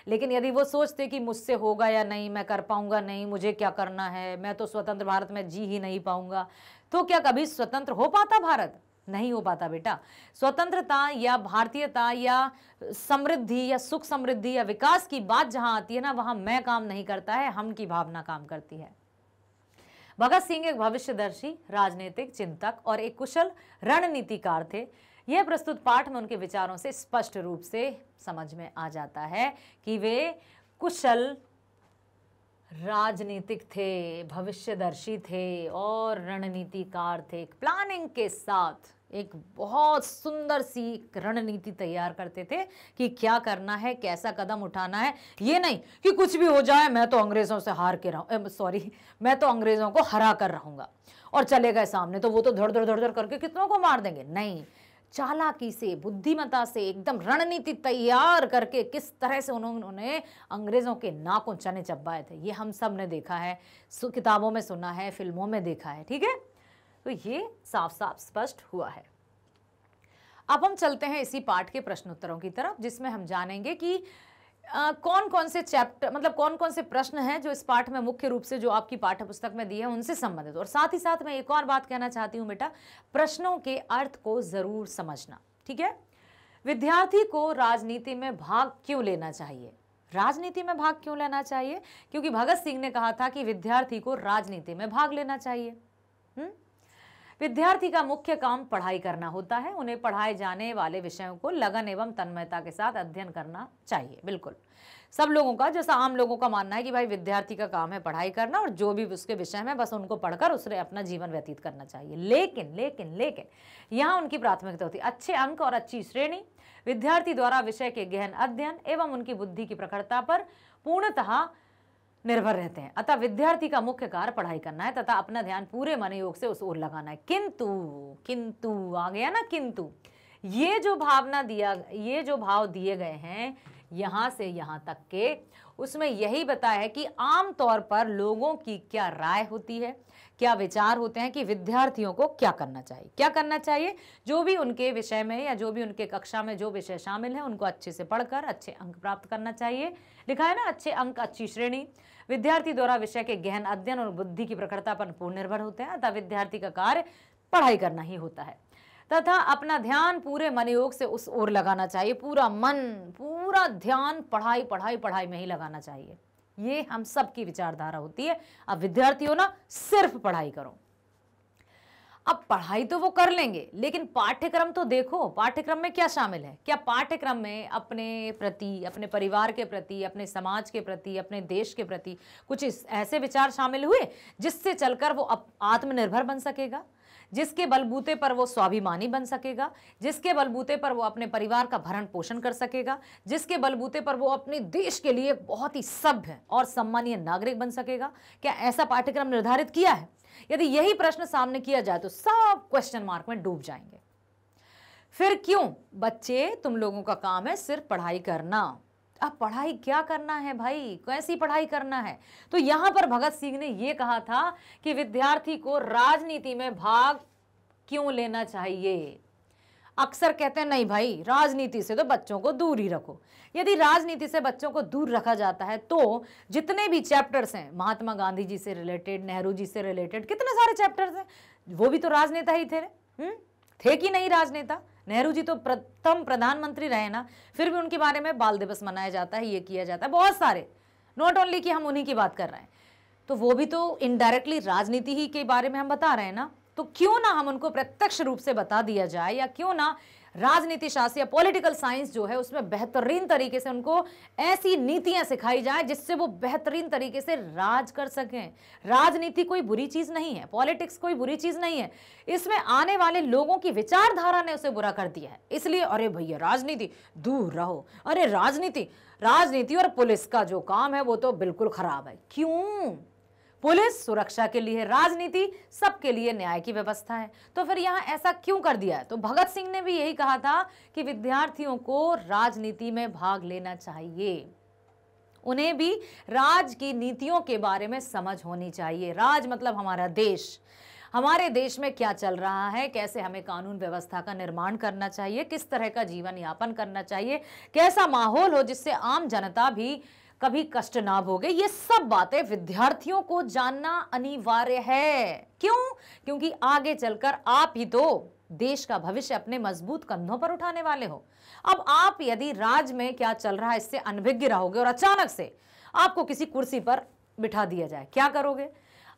A: लेकिन यदि वो सोचते कि मुझसे होगा या नहीं मैं कर पाऊंगा नहीं मुझे क्या करना है मैं तो स्वतंत्र भारत में जी ही नहीं पाऊंगा तो क्या कभी स्वतंत्र हो पाता भारत नहीं हो पाता बेटा स्वतंत्रता या भारतीयता या समृद्धि या सुख समृद्धि या विकास की बात जहां आती है ना वहां मैं काम नहीं करता है हम की भावना काम करती है भगत सिंह एक भविष्यदर्शी राजनीतिक चिंतक और एक कुशल रणनीतिकार थे यह प्रस्तुत पाठ में उनके विचारों से स्पष्ट रूप से समझ में आ जाता है कि वे कुशल राजनीतिक थे भविष्यदर्शी थे और रणनीतिकार थे प्लानिंग के साथ एक बहुत सुंदर सी रणनीति तैयार करते थे कि क्या करना है कैसा कदम उठाना है ये नहीं कि कुछ भी हो जाए मैं तो अंग्रेज़ों से हार के रहूँ सॉरी मैं तो अंग्रेज़ों को हरा कर रहूँगा और चले गए सामने तो वो तो धड़ धड़ धड़ धड़ करके कितनों को मार देंगे नहीं चालाकी से बुद्धिमता से एकदम रणनीति तैयार करके किस तरह से उन्होंने अंग्रेज़ों के नाकों चने चबाए थे ये हम सब ने देखा है किताबों में सुना है फिल्मों में देखा है ठीक है तो ये साफ साफ स्पष्ट हुआ है अब हम चलते हैं इसी पाठ के प्रश्नोत्तरों की तरफ जिसमें हम जानेंगे कि आ, कौन कौन से चैप्टर मतलब कौन कौन से प्रश्न हैं जो इस पाठ में मुख्य रूप से जो आपकी पाठ्य पुस्तक में दिए हैं उनसे संबंधित और साथ ही साथ मैं एक और बात कहना चाहती हूँ बेटा प्रश्नों के अर्थ को ज़रूर समझना ठीक है विद्यार्थी को राजनीति में भाग क्यों लेना चाहिए राजनीति में भाग क्यों लेना चाहिए क्योंकि भगत सिंह ने कहा था कि विद्यार्थी को राजनीति में भाग लेना चाहिए हुँ? विद्यार्थी का मुख्य काम पढ़ाई करना होता है उन्हें पढ़ाए जाने वाले विषयों को लगन एवं तन्मयता के साथ अध्ययन करना चाहिए बिल्कुल सब लोगों का जैसा आम लोगों का मानना है कि भाई विद्यार्थी का काम है पढ़ाई करना और जो भी उसके विषय में बस उनको पढ़कर उसने अपना जीवन व्यतीत करना चाहिए लेकिन लेकिन लेकिन यहाँ उनकी प्राथमिकता होती है अच्छे अंक और अच्छी श्रेणी विद्यार्थी द्वारा विषय के गहन अध्ययन एवं उनकी बुद्धि की प्रखरता पर पूर्णतः निर्भर रहते हैं अतः विद्यार्थी का मुख्य कार्य पढ़ाई करना है तथा अपना ध्यान पूरे मन योग से उस ओर लगाना है किंतु किंतु आ गया ना किंतु ये जो भावना दिया ये जो भाव दिए गए हैं यहाँ से यहाँ तक के उसमें यही बताया है कि आमतौर पर लोगों की क्या राय होती है क्या विचार होते हैं कि विद्यार्थियों को क्या करना चाहिए क्या करना चाहिए जो भी उनके विषय में या जो भी उनके कक्षा में जो विषय शामिल है उनको अच्छे से पढ़कर अच्छे अंक प्राप्त करना चाहिए लिखा है ना अच्छे अंक अच्छी श्रेणी विद्यार्थी द्वारा विषय के गहन अध्ययन और बुद्धि की प्रखरता पर पूर्ण निर्भर होते हैं अतः विद्यार्थी का कार्य पढ़ाई करना ही होता है तथा अपना ध्यान पूरे मनयोग से उस ओर लगाना चाहिए पूरा मन पूरा ध्यान पढ़ाई पढ़ाई पढ़ाई में ही लगाना चाहिए ये हम सब की विचारधारा होती है अब विद्यार्थियों ना सिर्फ पढ़ाई करो अब पढ़ाई तो वो कर लेंगे लेकिन पाठ्यक्रम तो देखो पाठ्यक्रम में क्या शामिल है क्या पाठ्यक्रम में अपने प्रति अपने परिवार के प्रति अपने समाज के प्रति अपने देश के प्रति कुछ ऐसे विचार शामिल हुए जिससे चलकर वो आत्मनिर्भर बन सकेगा जिसके बलबूते पर वो स्वाभिमानी बन सकेगा जिसके बलबूते पर वो अपने परिवार का भरण पोषण कर सकेगा जिसके बलबूते पर वो अपने देश के लिए बहुत ही सभ्य और सम्मानीय नागरिक बन सकेगा क्या ऐसा पाठ्यक्रम निर्धारित किया है यदि यही प्रश्न सामने किया जाए तो सब क्वेश्चन मार्क में डूब जाएंगे फिर क्यों बच्चे तुम लोगों का काम है सिर्फ पढ़ाई करना अब पढ़ाई क्या करना है भाई कैसी पढ़ाई करना है तो यहां पर भगत सिंह ने यह कहा था कि विद्यार्थी को राजनीति में भाग क्यों लेना चाहिए अक्सर कहते हैं नहीं भाई राजनीति से तो बच्चों को दूर ही रखो यदि राजनीति से बच्चों को दूर रखा जाता है तो जितने भी चैप्टर्स हैं महात्मा गांधी जी से रिलेटेड नेहरू जी से रिलेटेड कितने सारे चैप्टर्स हैं वो भी तो राजनेता ही थे हुँ? हम्म? थे कि नहीं राजनेता नेहरू जी तो प्रथम प्रधानमंत्री रहे ना फिर भी उनके बारे में बाल दिवस मनाया जाता है ये किया जाता है बहुत सारे नॉट ओनली कि हम उन्हीं की बात कर रहे हैं तो वो भी तो इनडायरेक्टली राजनीति ही के बारे में हम बता रहे हैं ना तो क्यों ना हम उनको प्रत्यक्ष रूप से बता दिया जाए या क्यों ना राजनीति शास्त्र या पॉलिटिकल साइंस जो है उसमें बेहतरीन तरीके से उनको ऐसी नीतियां सिखाई जाए जिससे वो बेहतरीन तरीके से राज कर सकें राजनीति कोई बुरी चीज़ नहीं है पॉलिटिक्स कोई बुरी चीज़ नहीं है इसमें आने वाले लोगों की विचारधारा ने उसे बुरा कर दिया है इसलिए अरे भैया राजनीति दूर रहो अरे राजनीति राजनीति और पुलिस का जो काम है वो तो बिल्कुल ख़राब है क्यों पुलिस सुरक्षा के लिए राजनीति सबके लिए न्याय की व्यवस्था है तो फिर यहाँ ऐसा क्यों कर दिया है तो भगत सिंह ने भी यही कहा था कि विद्यार्थियों को राजनीति में भाग लेना चाहिए उन्हें भी राज की नीतियों के बारे में समझ होनी चाहिए राज मतलब हमारा देश हमारे देश में क्या चल रहा है कैसे हमें कानून व्यवस्था का निर्माण करना चाहिए किस तरह का जीवन यापन करना चाहिए कैसा माहौल हो जिससे आम जनता भी कभी कष्ट ना भोगे ये सब बातें विद्यार्थियों को जानना अनिवार्य है क्यों क्योंकि आगे चलकर आप ही तो देश का भविष्य अपने मजबूत कंधों पर उठाने वाले हो अब आप यदि राज्य में क्या चल रहा है इससे अनभिज्ञ रहोगे और अचानक से आपको किसी कुर्सी पर बिठा दिया जाए क्या करोगे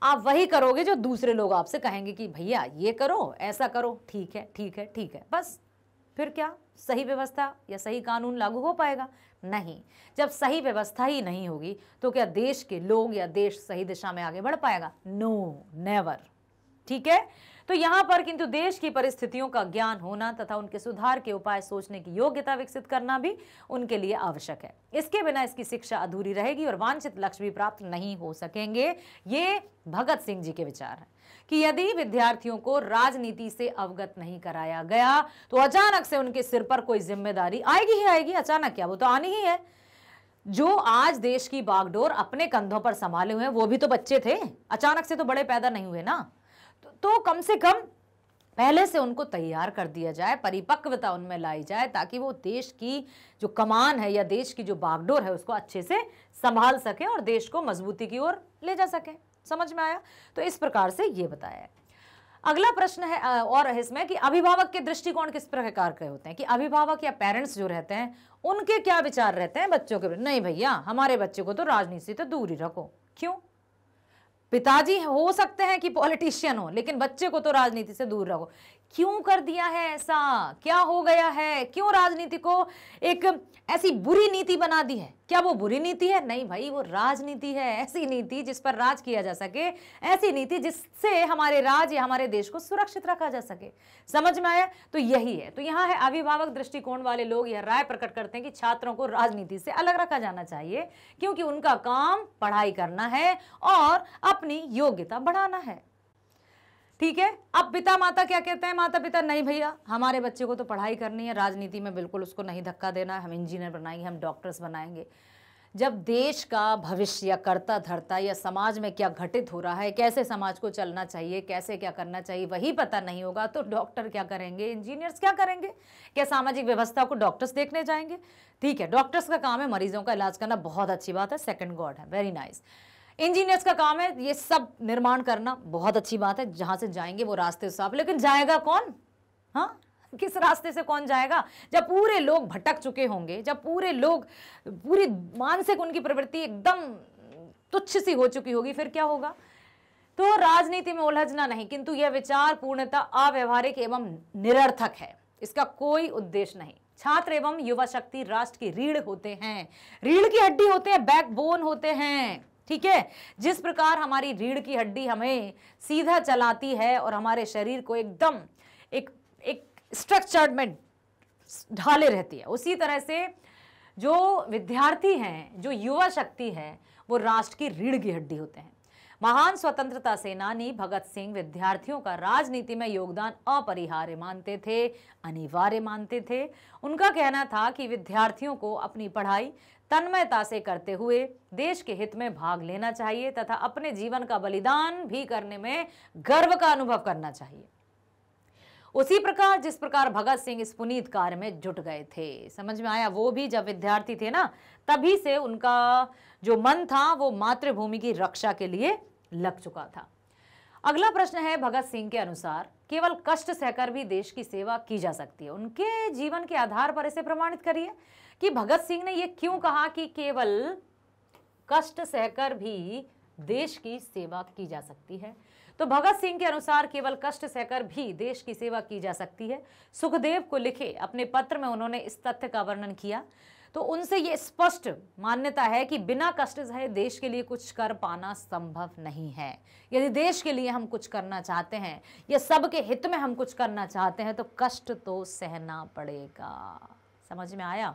A: आप वही करोगे जो दूसरे लोग आपसे कहेंगे कि भैया ये करो ऐसा करो ठीक है ठीक है ठीक है बस फिर क्या सही व्यवस्था या सही कानून लागू हो पाएगा नहीं जब सही व्यवस्था ही नहीं होगी तो क्या देश के लोग या देश सही दिशा में आगे बढ़ पाएगा नो no, नेवर ठीक है तो यहां पर किंतु देश की परिस्थितियों का ज्ञान होना तथा उनके सुधार के उपाय सोचने की योग्यता विकसित करना भी उनके लिए आवश्यक है इसके बिना इसकी शिक्षा अधूरी रहेगी और वांछित लक्ष्य भी प्राप्त नहीं हो सकेंगे ये भगत सिंह जी के विचार हैं कि यदि विद्यार्थियों को राजनीति से अवगत नहीं कराया गया तो अचानक से उनके सिर पर कोई जिम्मेदारी आएगी ही आएगी अचानक क्या वो तो आनी ही है जो आज देश की बागडोर अपने कंधों पर संभाले हुए हैं वो भी तो बच्चे थे अचानक से तो बड़े पैदा नहीं हुए ना तो, तो कम से कम पहले से उनको तैयार कर दिया जाए परिपक्वता उनमें लाई जाए ताकि वो देश की जो कमान है या देश की जो बागडोर है उसको अच्छे से संभाल सके और देश को मजबूती की ओर ले जा सके समझ में आया तो इस प्रकार से ये बताया अगला प्रश्न है और है इसमें कि अभिभावक के दृष्टिकोण किस प्रकार के होते हैं कि अभिभावक या पेरेंट्स जो रहते हैं उनके क्या विचार रहते हैं बच्चों के नहीं भैया हमारे बच्चे को तो राजनीति से तो दूर ही रखो क्यों पिताजी हो सकते हैं कि पॉलिटिशियन हो लेकिन बच्चे को तो राजनीति से दूर रखो क्यों कर दिया है ऐसा क्या हो गया है क्यों राजनीति को एक ऐसी बुरी नीति बना दी है क्या वो बुरी नीति है नहीं भाई वो राजनीति है ऐसी नीति जिस पर राज किया जा सके ऐसी नीति जिससे हमारे राज्य हमारे देश को सुरक्षित रखा जा सके समझ में आया तो यही है तो यहाँ है अभिभावक दृष्टिकोण वाले लोग यह राय प्रकट करते हैं कि छात्रों को राजनीति से अलग रखा जाना चाहिए क्योंकि उनका काम पढ़ाई करना है और अपनी योग्यता बढ़ाना है ठीक है अब पिता माता क्या कहते हैं माता पिता नहीं भैया हमारे बच्चे को तो पढ़ाई करनी है राजनीति में बिल्कुल उसको नहीं धक्का देना हम इंजीनियर बनाएंगे हम डॉक्टर्स बनाएंगे जब देश का भविष्य या करता धरता या समाज में क्या घटित हो रहा है कैसे समाज को चलना चाहिए कैसे क्या करना चाहिए वही पता नहीं होगा तो डॉक्टर क्या करेंगे इंजीनियर्स क्या करेंगे क्या सामाजिक व्यवस्था को डॉक्टर्स देखने जाएंगे ठीक है डॉक्टर्स का काम है मरीजों का इलाज करना बहुत अच्छी बात है सेकंड गॉड है वेरी नाइस nice. इंजीनियर्स का काम है ये सब निर्माण करना बहुत अच्छी बात है जहाँ से जाएंगे वो रास्ते साफ लेकिन जाएगा कौन हाँ किस रास्ते से कौन जाएगा जब पूरे लोग भटक चुके होंगे जब पूरे लोग पूरी मानसिक उनकी प्रवृत्ति एकदम तुच्छ सी हो चुकी होगी फिर क्या होगा तो राजनीति में उलझना नहीं किंतु यह विचार पूर्णता अव्यवहारिक एवं निरर्थक है इसका कोई उद्देश्य नहीं छात्र एवं युवा शक्ति राष्ट्र की रीढ़ होते हैं रीढ़ की हड्डी होते हैं बैकबोन होते हैं ठीक है जिस प्रकार हमारी रीढ़ की हड्डी हमें सीधा चलाती है और हमारे शरीर को एकदम एक एक स्ट्रक्चर्ड में ढाले रहती है उसी तरह से जो विद्यार्थी हैं जो युवा शक्ति है वो राष्ट्र की रीढ़ की हड्डी होते हैं महान स्वतंत्रता सेनानी भगत सिंह विद्यार्थियों का राजनीति में योगदान अपरिहार्य मानते थे अनिवार्य मानते थे उनका कहना था कि विद्यार्थियों को अपनी पढ़ाई तन्मयता से करते हुए देश के हित में भाग लेना चाहिए तथा अपने जीवन का बलिदान भी करने में गर्व का अनुभव करना चाहिए उसी प्रकार जिस प्रकार भगत सिंह इस पुनीत कार्य में जुट गए थे समझ में आया वो भी जब विद्यार्थी थे ना तभी से उनका जो मन था वो मातृभूमि की रक्षा के लिए लग चुका था अगला प्रश्न है भगत सिंह के अनुसार केवल कष्ट सहकर भी देश की सेवा की जा सकती है उनके जीवन के आधार पर इसे प्रमाणित करिए कि भगत सिंह ने यह क्यों कहा कि केवल कष्ट सहकर भी देश की सेवा की जा सकती है तो भगत सिंह के अनुसार केवल कष्ट सहकर भी देश की सेवा की जा सकती है सुखदेव को लिखे अपने पत्र में उन्होंने इस तथ्य का वर्णन किया तो उनसे ये स्पष्ट मान्यता है कि बिना कष्ट सहे देश के लिए कुछ कर पाना संभव नहीं है यदि देश के लिए हम कुछ करना चाहते हैं या सबके हित में हम कुछ करना चाहते हैं तो कष्ट तो सहना पड़ेगा समझ में आया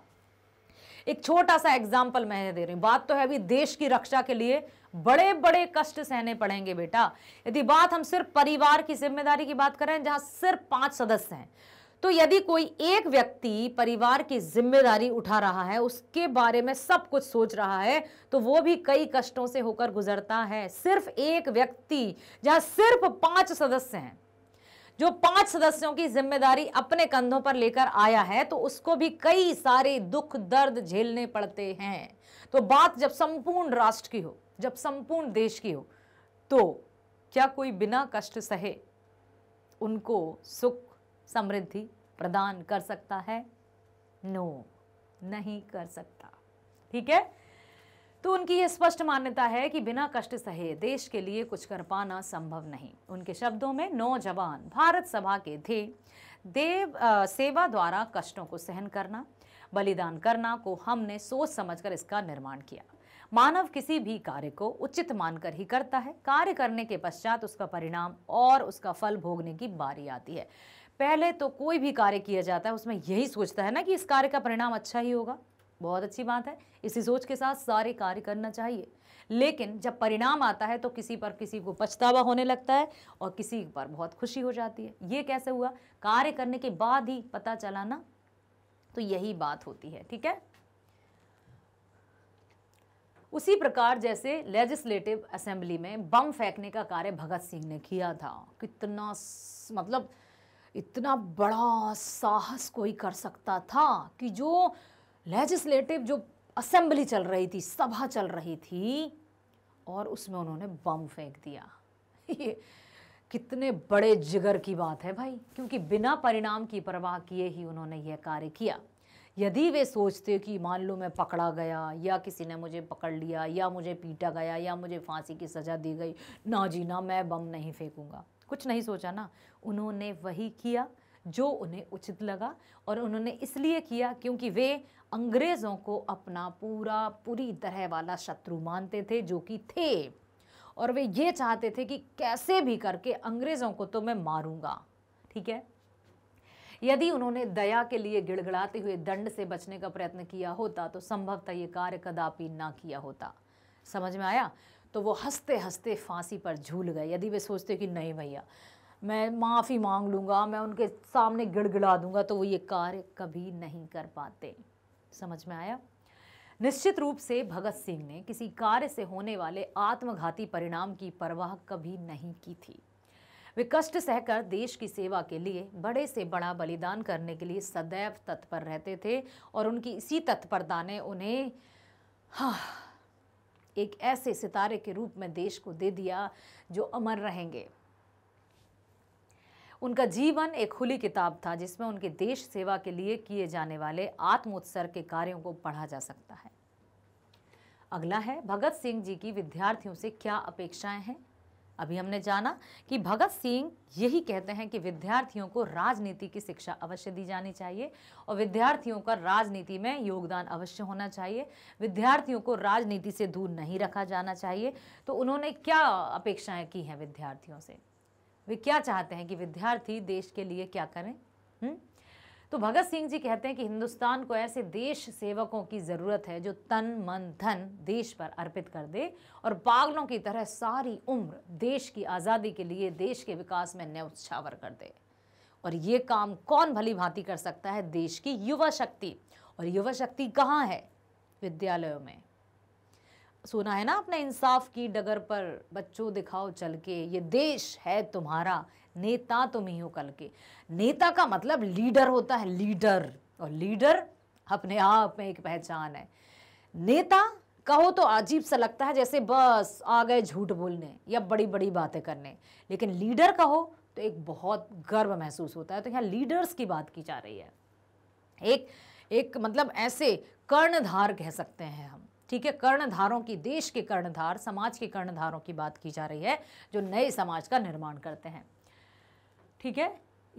A: एक छोटा सा एग्जाम्पल मैं दे रही हूँ बात तो है अभी देश की रक्षा के लिए बड़े बड़े कष्ट सहने पड़ेंगे बेटा यदि बात हम सिर्फ परिवार की जिम्मेदारी की बात करें जहाँ सिर्फ पाँच सदस्य हैं तो यदि कोई एक व्यक्ति परिवार की जिम्मेदारी उठा रहा है उसके बारे में सब कुछ सोच रहा है तो वो भी कई कष्टों से होकर गुजरता है सिर्फ एक व्यक्ति जहां सिर्फ पांच सदस्य हैं जो पांच सदस्यों की जिम्मेदारी अपने कंधों पर लेकर आया है तो उसको भी कई सारे दुख दर्द झेलने पड़ते हैं तो बात जब संपूर्ण राष्ट्र की हो जब संपूर्ण देश की हो तो क्या कोई बिना कष्ट सहे उनको सुख समृद्धि प्रदान कर सकता है नो no, नहीं कर सकता ठीक है तो उनकी ये स्पष्ट मान्यता है कि बिना कष्ट सहे देश के लिए कुछ कर पाना संभव नहीं उनके शब्दों में नौजवान भारत सभा के थे देव आ, सेवा द्वारा कष्टों को सहन करना बलिदान करना को हमने सोच समझकर इसका निर्माण किया मानव किसी भी कार्य को उचित मानकर ही करता है कार्य करने के पश्चात उसका परिणाम और उसका फल भोगने की बारी आती है पहले तो कोई भी कार्य किया जाता है उसमें यही सोचता है ना कि इस कार्य का परिणाम अच्छा ही होगा बहुत अच्छी बात है इसी सोच के साथ सारे कार्य करना चाहिए लेकिन जब परिणाम आता है तो किसी पर किसी को पछतावा होने लगता है और किसी पर बहुत खुशी हो जाती है ये कैसे हुआ कार्य करने के बाद ही पता चला ना तो यही बात होती है ठीक है उसी प्रकार जैसे लेजिस्लेटिव असेंबली में बम फेंकने का कार्य भगत सिंह ने किया था कितना मतलब इतना बड़ा साहस कोई कर सकता था कि जो लेजिस्लेटिव जो असेंबली चल रही थी सभा चल रही थी और उसमें उन्होंने बम फेंक दिया ये कितने बड़े जिगर की बात है भाई क्योंकि बिना परिणाम की परवाह किए ही उन्होंने यह कार्य किया यदि वे सोचते कि मान लो मैं पकड़ा गया या किसी ने मुझे पकड़ लिया या मुझे पीटा गया या मुझे फांसी की सज़ा दी गई ना जी ना मैं बम नहीं फेंकूँगा कुछ नहीं सोचा ना उन्होंने वही किया जो उन्हें उचित लगा और उन्होंने इसलिए किया क्योंकि वे अंग्रेज़ों को अपना पूरा पूरी तरह वाला शत्रु मानते थे जो कि थे और वे ये चाहते थे कि कैसे भी करके अंग्रेज़ों को तो मैं मारूंगा ठीक है यदि उन्होंने दया के लिए गिड़गड़ाते हुए दंड से बचने का प्रयत्न किया होता तो संभवतः ये कार्य कदापि ना किया होता समझ में आया तो वो हंसते हंसते फांसी पर झूल गए यदि वे सोचते कि नहीं भैया मैं माफ़ी मांग लूँगा मैं उनके सामने गिड़गिड़ा दूंगा तो वो ये कार्य कभी नहीं कर पाते समझ में आया निश्चित रूप से भगत सिंह ने किसी कार्य से होने वाले आत्मघाती परिणाम की परवाह कभी नहीं की थी वे कष्ट सहकर देश की सेवा के लिए बड़े से बड़ा बलिदान करने के लिए सदैव तत्पर रहते थे और उनकी इसी तत्परता ने उन्हें हाँ एक ऐसे सितारे के रूप में देश को दे दिया जो अमर रहेंगे उनका जीवन एक खुली किताब था जिसमें उनके देश सेवा के लिए किए जाने वाले आत्मोत्सर्ग के कार्यों को पढ़ा जा सकता है अगला है भगत सिंह जी की विद्यार्थियों से क्या अपेक्षाएं हैं अभी हमने जाना कि भगत सिंह यही कहते हैं कि विद्यार्थियों को राजनीति की शिक्षा अवश्य दी जानी चाहिए और विद्यार्थियों का राजनीति में योगदान अवश्य होना चाहिए विद्यार्थियों को राजनीति से दूर नहीं रखा जाना चाहिए तो उन्होंने क्या अपेक्षाएं की हैं विद्यार्थियों से वे क्या चाहते हैं कि विद्यार्थी देश के लिए क्या करें हु? हम्म? तो भगत सिंह जी कहते हैं कि हिंदुस्तान को ऐसे देश सेवकों की ज़रूरत है जो तन मन धन देश पर अर्पित कर दे और पागलों की तरह सारी उम्र देश की आज़ादी के लिए देश के विकास में न्यौछावर कर दे और ये काम कौन भली भांति कर सकता है देश की युवा शक्ति और युवा शक्ति कहाँ है विद्यालयों में सुना है ना अपने इंसाफ की डगर पर बच्चों दिखाओ चल के ये देश है तुम्हारा नेता तुम ही हो कल के नेता का मतलब लीडर होता है लीडर और लीडर अपने आप में एक पहचान है नेता कहो तो अजीब सा लगता है जैसे बस आ गए झूठ बोलने या बड़ी बड़ी बातें करने लेकिन लीडर कहो तो एक बहुत गर्व महसूस होता है तो यहाँ लीडर्स की बात की जा रही है एक एक मतलब ऐसे कर्णधार कह सकते हैं हम ठीक है कर्णधारों की देश के कर्णधार समाज के कर्णधारों की बात की जा रही है जो नए समाज का निर्माण करते हैं ठीक है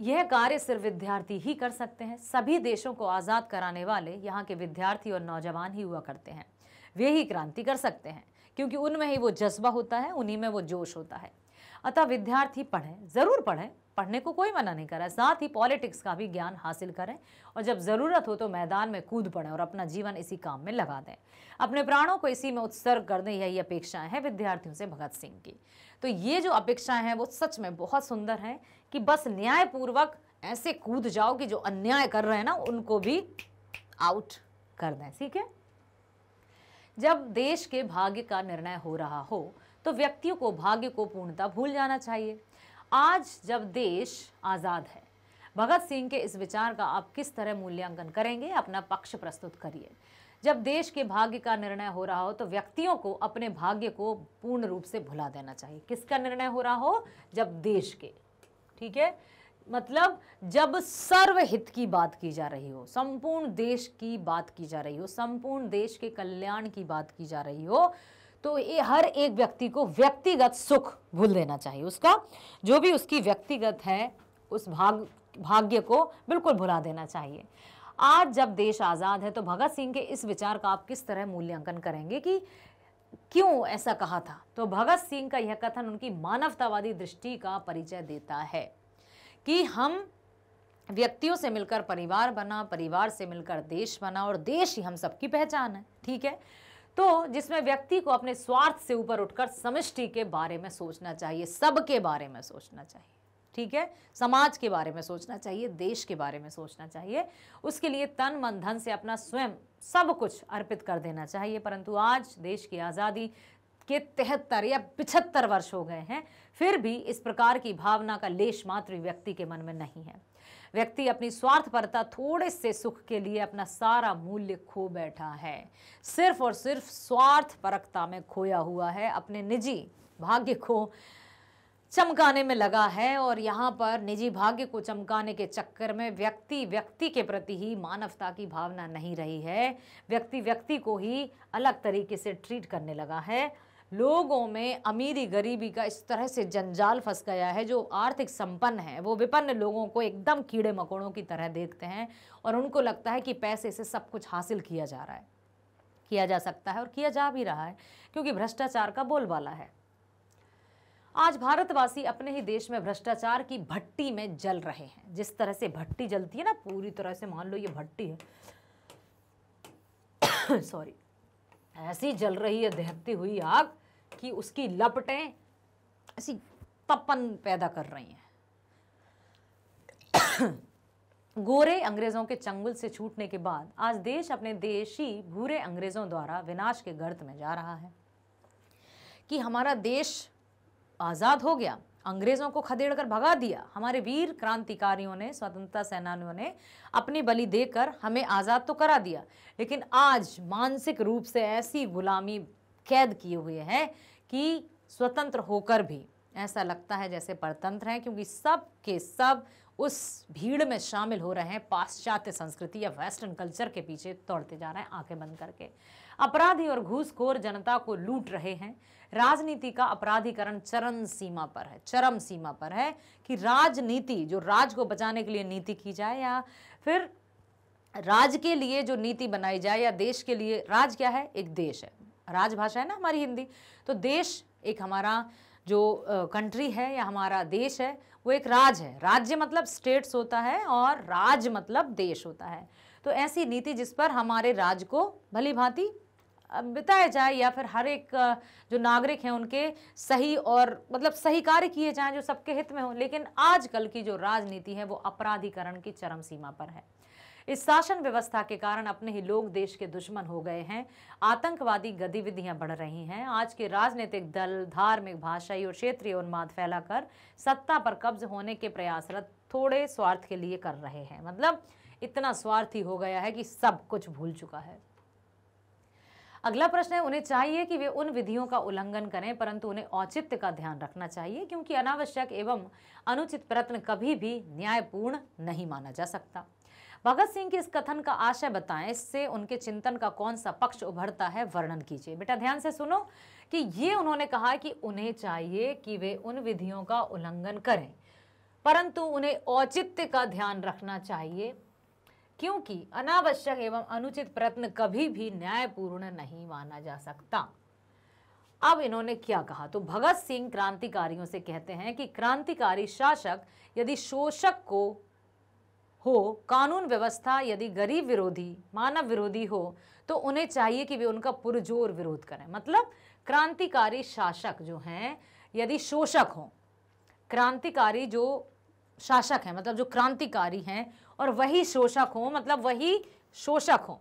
A: यह कार्य सिर्फ विद्यार्थी ही कर सकते हैं सभी देशों को आज़ाद कराने वाले यहाँ के विद्यार्थी और नौजवान ही हुआ करते हैं वे ही क्रांति कर सकते हैं क्योंकि उनमें ही वो जज्बा होता है उन्हीं में वो जोश होता है अतः विद्यार्थी पढ़ें ज़रूर पढ़ें पढ़ने को कोई मना नहीं कर रहा साथ ही पॉलिटिक्स का भी ज्ञान हासिल करें और जब ज़रूरत हो तो मैदान में कूद पड़ें और अपना जीवन इसी काम में लगा दें अपने प्राणों को इसी में उत्सर्ग कर दें यही अपेक्षाएं हैं विद्यार्थियों से भगत सिंह की तो ये जो अपेक्षाएं हैं वो सच में बहुत सुंदर हैं कि बस न्यायपूर्वक ऐसे कूद जाओ कि जो अन्याय कर रहे हैं ना उनको भी आउट कर दें ठीक है जब देश के भाग्य का निर्णय हो रहा हो तो व्यक्तियों को भाग्य को पूर्णता भूल जाना चाहिए आज जब देश आज़ाद है भगत सिंह के इस विचार का आप किस तरह मूल्यांकन करेंगे अपना पक्ष प्रस्तुत करिए जब देश के भाग्य का निर्णय हो रहा हो तो व्यक्तियों को अपने भाग्य को पूर्ण रूप से भुला देना चाहिए किसका निर्णय हो रहा हो जब देश के ठीक है मतलब जब सर्वहित की बात की जा रही हो संपूर्ण देश की बात की जा रही हो संपूर्ण देश के कल्याण की बात की जा रही हो तो ये हर एक व्यक्ति को व्यक्तिगत सुख भूल देना चाहिए उसका जो भी उसकी व्यक्तिगत है उस भाग भाग्य को बिल्कुल भुला देना चाहिए आज जब देश आज़ाद है तो भगत सिंह के इस विचार का आप किस तरह मूल्यांकन करेंगे कि क्यों ऐसा कहा था तो भगत सिंह का यह कथन उनकी मानवतावादी दृष्टि का परिचय देता है कि हम व्यक्तियों से मिलकर परिवार बना परिवार से मिलकर देश बना और देश ही हम सबकी पहचान है ठीक है तो जिसमें व्यक्ति को अपने स्वार्थ से ऊपर उठकर समष्टि के बारे में सोचना चाहिए सबके बारे में सोचना चाहिए ठीक है समाज के बारे में सोचना चाहिए देश के बारे में सोचना चाहिए उसके लिए तन मन धन से अपना स्वयं सब कुछ अर्पित कर देना चाहिए परंतु आज देश की आज़ादी के तिहत्तर या पिछहत्तर वर्ष हो गए हैं फिर भी इस प्रकार की भावना का लेश मात्र व्यक्ति के मन में नहीं है व्यक्ति अपनी स्वार्थपरता थोड़े से सुख के लिए अपना सारा मूल्य खो बैठा है सिर्फ और सिर्फ स्वार्थ परकता में खोया हुआ है अपने निजी भाग्य को चमकाने में लगा है और यहाँ पर निजी भाग्य को चमकाने के चक्कर में व्यक्ति व्यक्ति के प्रति ही मानवता की भावना नहीं रही है व्यक्ति व्यक्ति को ही अलग तरीके से ट्रीट करने लगा है लोगों में अमीरी गरीबी का इस तरह से जंजाल फंस गया है जो आर्थिक संपन्न है वो विपन्न लोगों को एकदम कीड़े मकोड़ों की तरह देखते हैं और उनको लगता है कि पैसे से सब कुछ हासिल किया जा रहा है किया जा सकता है और किया जा भी रहा है क्योंकि भ्रष्टाचार का बोलबाला है आज भारतवासी अपने ही देश में भ्रष्टाचार की भट्टी में जल रहे हैं जिस तरह से भट्टी जलती है ना पूरी तरह से मान लो ये भट्टी है सॉरी ऐसी जल रही है दहकती हुई आग कि उसकी लपटें ऐसी तपन पैदा कर रही हैं गोरे अंग्रेज़ों के चंगुल से छूटने के बाद आज देश अपने देशी भूरे अंग्रेज़ों द्वारा विनाश के गर्द में जा रहा है कि हमारा देश आज़ाद हो गया अंग्रेज़ों को खदेड़कर भगा दिया हमारे वीर क्रांतिकारियों ने स्वतंत्रता सेनानियों ने अपनी बलि देकर हमें आज़ाद तो करा दिया लेकिन आज मानसिक रूप से ऐसी गुलामी कैद किए हुए हैं कि स्वतंत्र होकर भी ऐसा लगता है जैसे परतंत्र हैं क्योंकि सब के सब उस भीड़ में शामिल हो रहे हैं पाश्चात्य संस्कृति या वेस्टर्न कल्चर के पीछे दौड़ते जा रहे हैं आंखें बंद करके अपराधी और घूसखोर जनता को लूट रहे हैं राजनीति का अपराधीकरण चरम सीमा पर है चरम सीमा पर है कि राजनीति जो राज को बचाने के लिए नीति की जाए या फिर राज के लिए जो नीति बनाई जाए या देश के लिए राज क्या है एक देश है राजभाषा है ना हमारी हिंदी तो देश एक हमारा जो कंट्री है या हमारा देश है वो एक राज है राज्य मतलब स्टेट्स होता है और राज मतलब देश होता है तो ऐसी नीति जिस पर हमारे राज्य को भली भांति बिताया जाए या फिर हर एक जो नागरिक हैं उनके सही और मतलब सही कार्य किए जाएं जो सबके हित में हो लेकिन आजकल की जो राजनीति है वो अपराधीकरण की चरम सीमा पर है इस शासन व्यवस्था के कारण अपने ही लोग देश के दुश्मन हो गए हैं आतंकवादी गतिविधियां बढ़ रही हैं आज के राजनीतिक दल धार्मिक भाषाई और क्षेत्रीय उन्माद फैलाकर सत्ता पर कब्ज होने के प्रयासरत थोड़े स्वार्थ के लिए कर रहे हैं मतलब इतना स्वार्थी हो गया है कि सब कुछ भूल चुका है अगला प्रश्न है उन्हें चाहिए कि वे उन विधियों का उल्लंघन करें परंतु उन्हें औचित्य का ध्यान रखना चाहिए क्योंकि अनावश्यक एवं अनुचित प्रयत्न कभी भी न्यायपूर्ण नहीं माना जा सकता भगत सिंह के इस कथन का आशय बताएं इससे उनके चिंतन का कौन सा पक्ष उभरता है वर्णन कीजिए बेटा ध्यान से सुनो कि ये उन्होंने कहा कि उन्हें चाहिए कि वे उन विधियों का उल्लंघन करें परंतु उन्हें औचित्य का ध्यान रखना चाहिए क्योंकि अनावश्यक एवं अनुचित प्रयत्न कभी भी न्यायपूर्ण नहीं माना जा सकता अब इन्होंने क्या कहा तो भगत सिंह क्रांतिकारियों से कहते हैं कि क्रांतिकारी शासक यदि शोषक को हो कानून व्यवस्था यदि गरीब विरोधी मानव विरोधी हो तो उन्हें चाहिए कि वे उनका पुरजोर विरोध करें मतलब क्रांतिकारी शासक जो हैं यदि शोषक हों क्रांतिकारी जो शासक हैं मतलब जो क्रांतिकारी हैं और वही शोषक हों मतलब वही शोषक हों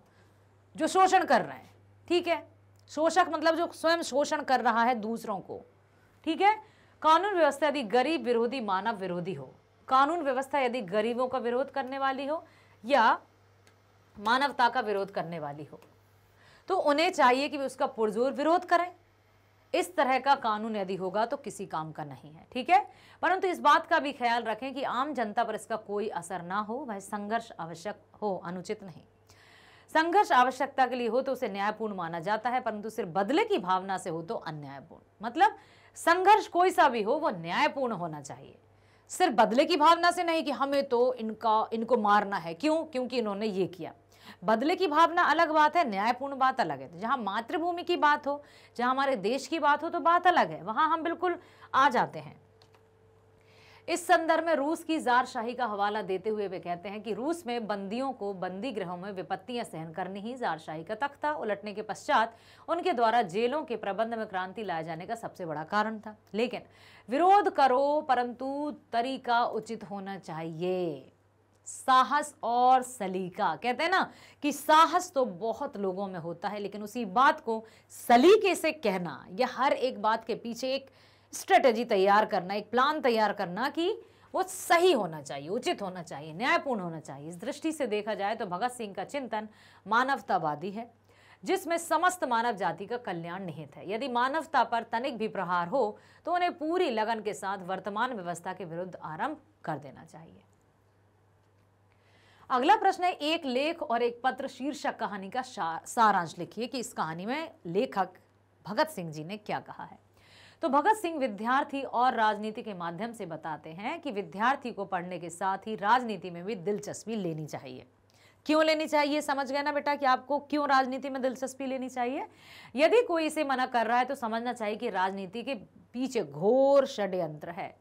A: जो शोषण कर रहे हैं ठीक है शोषक मतलब जो स्वयं शोषण कर रहा है दूसरों को ठीक है कानून व्यवस्था यदि गरीब विरोधी मानव विरोधी हो कानून व्यवस्था यदि गरीबों का विरोध करने वाली हो या मानवता का विरोध करने वाली हो तो उन्हें चाहिए कि वे उसका पुरजोर विरोध करें इस तरह का कानून यदि होगा तो किसी काम का नहीं है ठीक है परंतु इस बात का भी ख्याल रखें कि आम जनता पर इसका कोई असर ना हो वह संघर्ष आवश्यक हो अनुचित नहीं संघर्ष आवश्यकता के लिए हो तो उसे न्यायपूर्ण माना जाता है परंतु सिर्फ बदले की भावना से हो तो अन्यायपूर्ण मतलब संघर्ष कोई सा भी हो वो न्यायपूर्ण होना चाहिए सिर्फ बदले की भावना से नहीं कि हमें तो इनका इनको मारना है क्यों क्योंकि इन्होंने ये किया बदले की भावना अलग बात है न्यायपूर्ण बात अलग है जहाँ मातृभूमि की बात हो जहाँ हमारे देश की बात हो तो बात अलग है वहाँ हम बिल्कुल आ जाते हैं इस संदर्भ में रूस की जारशाही का हवाला देते हुए वे कहते हैं कि रूस में बंदियों को बंदी गृहों में विपत्तियां सहन करनी ही जारशाही का तख्ता उलटने के पश्चात उनके द्वारा जेलों के प्रबंध में क्रांति लाए जाने का सबसे बड़ा कारण था लेकिन विरोध करो परंतु तरीका उचित होना चाहिए साहस और सलीका कहते हैं ना कि साहस तो बहुत लोगों में होता है लेकिन उसी बात को सलीके से कहना यह हर एक बात के पीछे एक स्ट्रेटेजी तैयार करना एक प्लान तैयार करना कि वो सही होना चाहिए उचित होना चाहिए न्यायपूर्ण होना चाहिए इस दृष्टि से देखा जाए तो भगत सिंह का चिंतन मानवतावादी है जिसमें समस्त मानव जाति का कल्याण निहित है यदि मानवता पर तनिक भी प्रहार हो तो उन्हें पूरी लगन के साथ वर्तमान व्यवस्था के विरुद्ध आरंभ कर देना चाहिए अगला प्रश्न है एक लेख और एक पत्र शीर्षक कहानी का सारांश लिखिए कि इस कहानी में लेखक भगत सिंह जी ने क्या कहा है तो भगत सिंह विद्यार्थी और राजनीति के माध्यम से बताते हैं कि विद्यार्थी को पढ़ने के साथ ही राजनीति में भी दिलचस्पी लेनी चाहिए क्यों लेनी चाहिए समझ गए ना बेटा कि आपको क्यों राजनीति में दिलचस्पी लेनी चाहिए यदि कोई इसे मना कर रहा है तो समझना चाहिए कि राजनीति के पीछे घोर षड्यंत्र है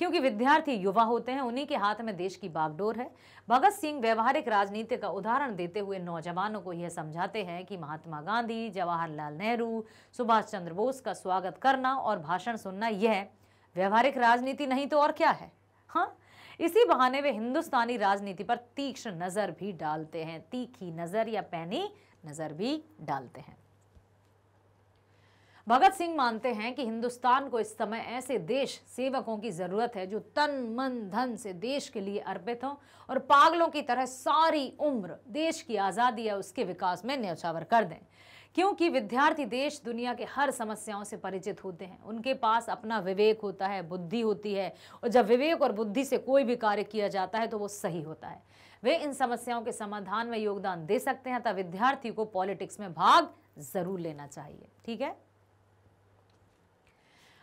A: क्योंकि विद्यार्थी युवा होते हैं उन्हीं के हाथ में देश की बागडोर है भगत सिंह व्यवहारिक राजनीति का उदाहरण देते हुए नौजवानों को यह समझाते हैं कि महात्मा गांधी जवाहरलाल नेहरू सुभाष चंद्र बोस का स्वागत करना और भाषण सुनना यह व्यवहारिक राजनीति नहीं तो और क्या है हाँ इसी बहाने वे हिंदुस्तानी राजनीति पर तीक्ष्ण नज़र भी डालते हैं तीखी नज़र या पैनी नज़र भी डालते हैं भगत सिंह मानते हैं कि हिंदुस्तान को इस समय ऐसे देश सेवकों की ज़रूरत है जो तन मन धन से देश के लिए अर्पित हों और पागलों की तरह सारी उम्र देश की आज़ादी या उसके विकास में न्यौछावर कर दें क्योंकि विद्यार्थी देश दुनिया के हर समस्याओं से परिचित होते हैं उनके पास अपना विवेक होता है बुद्धि होती है और जब विवेक और बुद्धि से कोई भी कार्य किया जाता है तो वो सही होता है वे इन समस्याओं के समाधान में योगदान दे सकते हैं तथा विद्यार्थी को पॉलिटिक्स में भाग ज़रूर लेना चाहिए ठीक है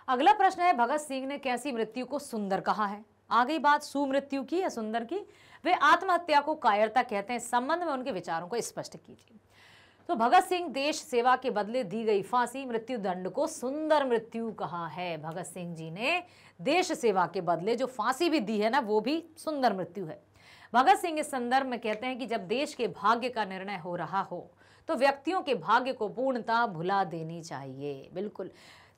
A: अगला प्रश्न है भगत सिंह ने कैसी मृत्यु को सुंदर कहा है आ गई बात सुमृत्यु की या सुंदर की वे आत्महत्या को कायरता कहते हैं संबंध में उनके विचारों को स्पष्ट कीजिए तो भगत सिंह देश सेवा के बदले दी गई फांसी मृत्यु दंड को सुंदर मृत्यु कहा है भगत सिंह जी ने देश सेवा के बदले जो फांसी भी दी है ना वो भी सुंदर मृत्यु है भगत सिंह इस संदर्भ में कहते हैं कि जब देश के भाग्य का निर्णय हो रहा हो तो व्यक्तियों के भाग्य को पूर्णता भुला देनी चाहिए बिल्कुल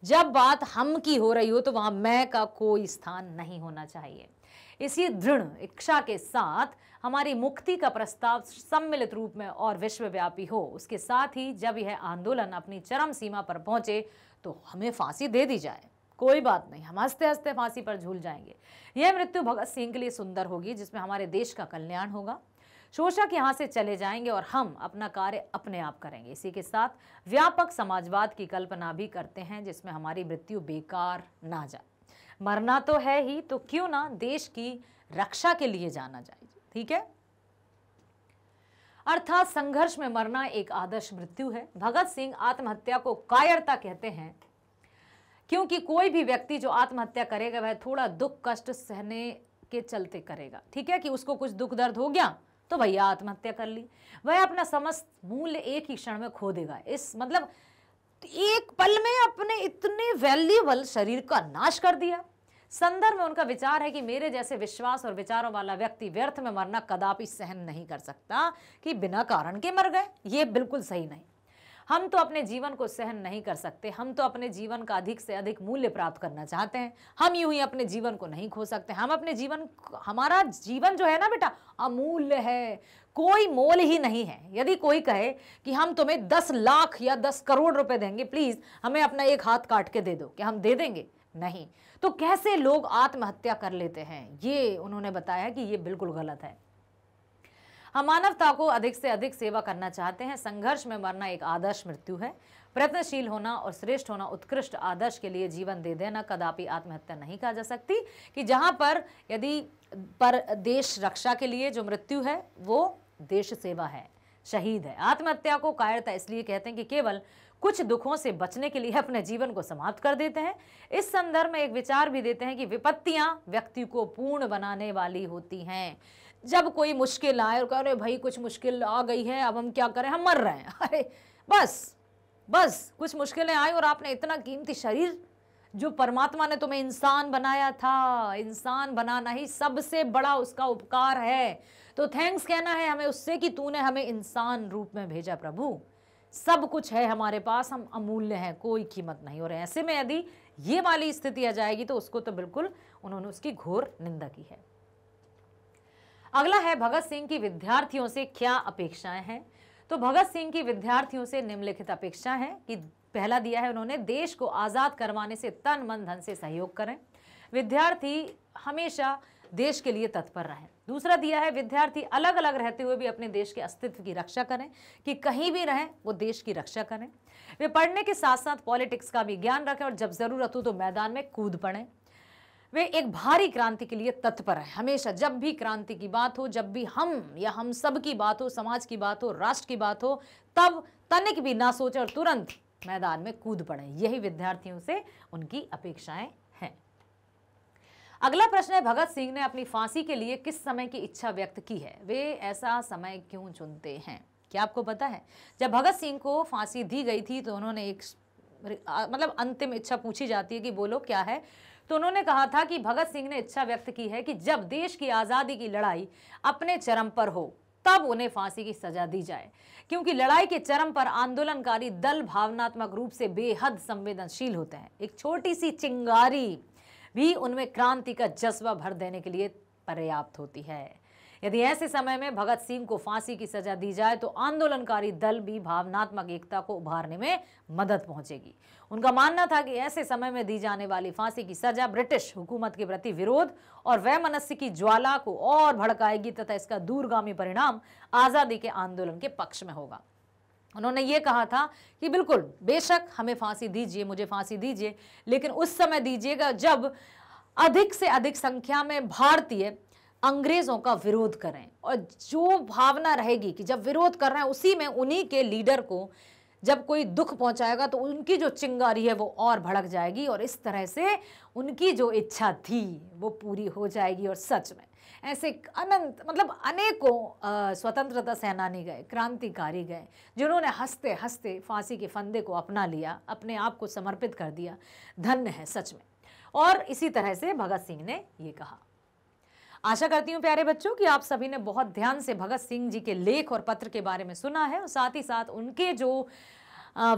A: जब बात हम की हो रही हो तो वहां मैं का कोई स्थान नहीं होना चाहिए इसी दृढ़ इच्छा के साथ हमारी मुक्ति का प्रस्ताव सम्मिलित रूप में और विश्वव्यापी हो उसके साथ ही जब यह आंदोलन अपनी चरम सीमा पर पहुंचे तो हमें फांसी दे दी जाए कोई बात नहीं हम हंसते हंसते फांसी पर झूल जाएंगे यह मृत्यु भगत सिंह के लिए सुंदर होगी जिसमें हमारे देश का कल्याण होगा शोषक यहाँ से चले जाएंगे और हम अपना कार्य अपने आप करेंगे इसी के साथ व्यापक समाजवाद की कल्पना भी करते हैं जिसमें हमारी मृत्यु बेकार ना जाए मरना तो है ही तो क्यों ना देश की रक्षा के लिए जाना जाए ठीक है अर्थात संघर्ष में मरना एक आदर्श मृत्यु है भगत सिंह आत्महत्या को कायरता कहते हैं क्योंकि कोई भी व्यक्ति जो आत्महत्या करेगा वह थोड़ा दुख कष्ट सहने के चलते करेगा ठीक है कि उसको कुछ दुख दर्द हो गया तो भैया आत्महत्या कर ली वह अपना समस्त मूल्य एक ही क्षण में खो देगा इस मतलब एक पल में अपने इतने वैल्यूबल शरीर का नाश कर दिया संदर्भ में उनका विचार है कि मेरे जैसे विश्वास और विचारों वाला व्यक्ति व्यर्थ में मरना कदापि सहन नहीं कर सकता कि बिना कारण के मर गए ये बिल्कुल सही नहीं हम तो अपने जीवन को सहन नहीं कर सकते हम तो अपने जीवन का अधिक से अधिक मूल्य प्राप्त करना चाहते हैं हम यूं ही अपने जीवन को नहीं खो सकते हम अपने जीवन हमारा जीवन जो है ना बेटा अमूल्य है कोई मोल ही नहीं है यदि कोई कहे कि हम तुम्हें दस लाख या दस करोड़ रुपए देंगे प्लीज़ हमें अपना एक हाथ काट के दे दो कि हम दे देंगे नहीं तो कैसे लोग आत्महत्या कर लेते हैं ये उन्होंने बताया कि ये बिल्कुल गलत है हम मानवता को अधिक से अधिक सेवा करना चाहते हैं संघर्ष में मरना एक आदर्श मृत्यु है प्रयत्नशील होना और श्रेष्ठ होना उत्कृष्ट आदर्श के लिए जीवन दे देना कदापि आत्महत्या नहीं कहा जा सकती कि जहाँ पर यदि पर देश रक्षा के लिए जो मृत्यु है वो देश सेवा है शहीद है आत्महत्या को कायरता इसलिए कहते हैं कि केवल कुछ दुखों से बचने के लिए अपने जीवन को समाप्त कर देते हैं इस संदर्भ में एक विचार भी देते हैं कि विपत्तियां व्यक्ति को पूर्ण बनाने वाली होती हैं जब कोई मुश्किल आए और कह रहे भाई कुछ मुश्किल आ गई है अब हम क्या करें हम मर रहे हैं अरे बस बस कुछ मुश्किलें आई और आपने इतना कीमती शरीर जो परमात्मा ने तुम्हें इंसान बनाया था इंसान बनाना ही सबसे बड़ा उसका उपकार है तो थैंक्स कहना है हमें उससे कि तूने हमें इंसान रूप में भेजा प्रभु सब कुछ है हमारे पास हम अमूल्य हैं कोई कीमत नहीं और ऐसे में यदि ये वाली स्थिति आ जाएगी तो उसको तो बिल्कुल उन्होंने उसकी घोर निंदा की है अगला है भगत सिंह की विद्यार्थियों से क्या अपेक्षाएं हैं तो भगत सिंह की विद्यार्थियों से निम्नलिखित अपेक्षा है कि पहला दिया है उन्होंने देश को आज़ाद करवाने से तन मन धन से सहयोग करें विद्यार्थी हमेशा देश के लिए तत्पर रहें दूसरा दिया है विद्यार्थी अलग अलग रहते हुए भी अपने देश के अस्तित्व की रक्षा करें कि कहीं भी रहें वो देश की रक्षा करें वे पढ़ने के साथ साथ पॉलिटिक्स का भी ज्ञान रखें और जब ज़रूरत हो तो मैदान में कूद पड़ें वे एक भारी क्रांति के लिए तत्पर है हमेशा जब भी क्रांति की बात हो जब भी हम या हम सब की बात हो समाज की बात हो राष्ट्र की बात हो तब तनिक भी ना सोचे और तुरंत मैदान में कूद पड़े यही विद्यार्थियों से उनकी अपेक्षाएं हैं अगला प्रश्न है भगत सिंह ने अपनी फांसी के लिए किस समय की इच्छा व्यक्त की है वे ऐसा समय क्यों चुनते हैं क्या आपको पता है जब भगत सिंह को फांसी दी गई थी तो उन्होंने एक मतलब अंतिम इच्छा पूछी जाती है कि बोलो क्या है तो उन्होंने कहा था कि भगत सिंह ने इच्छा व्यक्त की है कि जब देश की आज़ादी की लड़ाई अपने चरम पर हो तब उन्हें फांसी की सजा दी जाए क्योंकि लड़ाई के चरम पर आंदोलनकारी दल भावनात्मक रूप से बेहद संवेदनशील होते हैं एक छोटी सी चिंगारी भी उनमें क्रांति का जज्बा भर देने के लिए पर्याप्त होती है यदि ऐसे समय में भगत सिंह को फांसी की सजा दी जाए तो आंदोलनकारी दल भी भावनात्मक एकता को उभारने में मदद पहुंचेगी उनका मानना था कि ऐसे समय में दी जाने वाली फांसी की सजा ब्रिटिश हुकूमत के प्रति विरोध और मनस्य की ज्वाला को और भड़काएगी तथा इसका दूरगामी परिणाम आज़ादी के आंदोलन के पक्ष में होगा उन्होंने ये कहा था कि बिल्कुल बेशक हमें फांसी दीजिए मुझे फांसी दीजिए लेकिन उस समय दीजिएगा जब अधिक से अधिक संख्या में भारतीय अंग्रेज़ों का विरोध करें और जो भावना रहेगी कि जब विरोध कर रहे हैं उसी में उन्हीं के लीडर को जब कोई दुख पहुंचाएगा तो उनकी जो चिंगारी है वो और भड़क जाएगी और इस तरह से उनकी जो इच्छा थी वो पूरी हो जाएगी और सच में ऐसे अनंत मतलब अनेकों स्वतंत्रता सेनानी गए क्रांतिकारी गए जिन्होंने हंसते हंसते फांसी के फंदे को अपना लिया अपने आप को समर्पित कर दिया धन्य है सच में और इसी तरह से भगत सिंह ने ये कहा आशा करती हूँ प्यारे बच्चों कि आप सभी ने बहुत ध्यान से भगत सिंह जी के लेख और पत्र के बारे में सुना है और साथ ही साथ उनके जो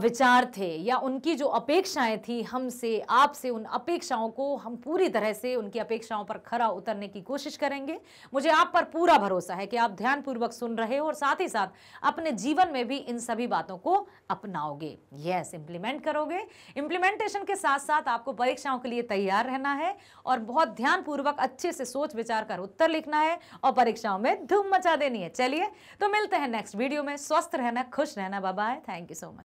A: विचार थे या उनकी जो अपेक्षाएं थी हमसे आपसे उन अपेक्षाओं को हम पूरी तरह से उनकी अपेक्षाओं पर खरा उतरने की कोशिश करेंगे मुझे आप पर पूरा भरोसा है कि आप ध्यानपूर्वक सुन रहे हो और साथ ही साथ अपने जीवन में भी इन सभी बातों को अपनाओगे यस इम्प्लीमेंट करोगे इम्प्लीमेंटेशन के साथ साथ आपको परीक्षाओं के लिए तैयार रहना है और बहुत ध्यानपूर्वक अच्छे से सोच विचार कर उत्तर लिखना है और परीक्षाओं में धूम मचा देनी है चलिए तो मिलते हैं नेक्स्ट वीडियो में स्वस्थ रहना खुश रहना बाबा थैंक यू सो मच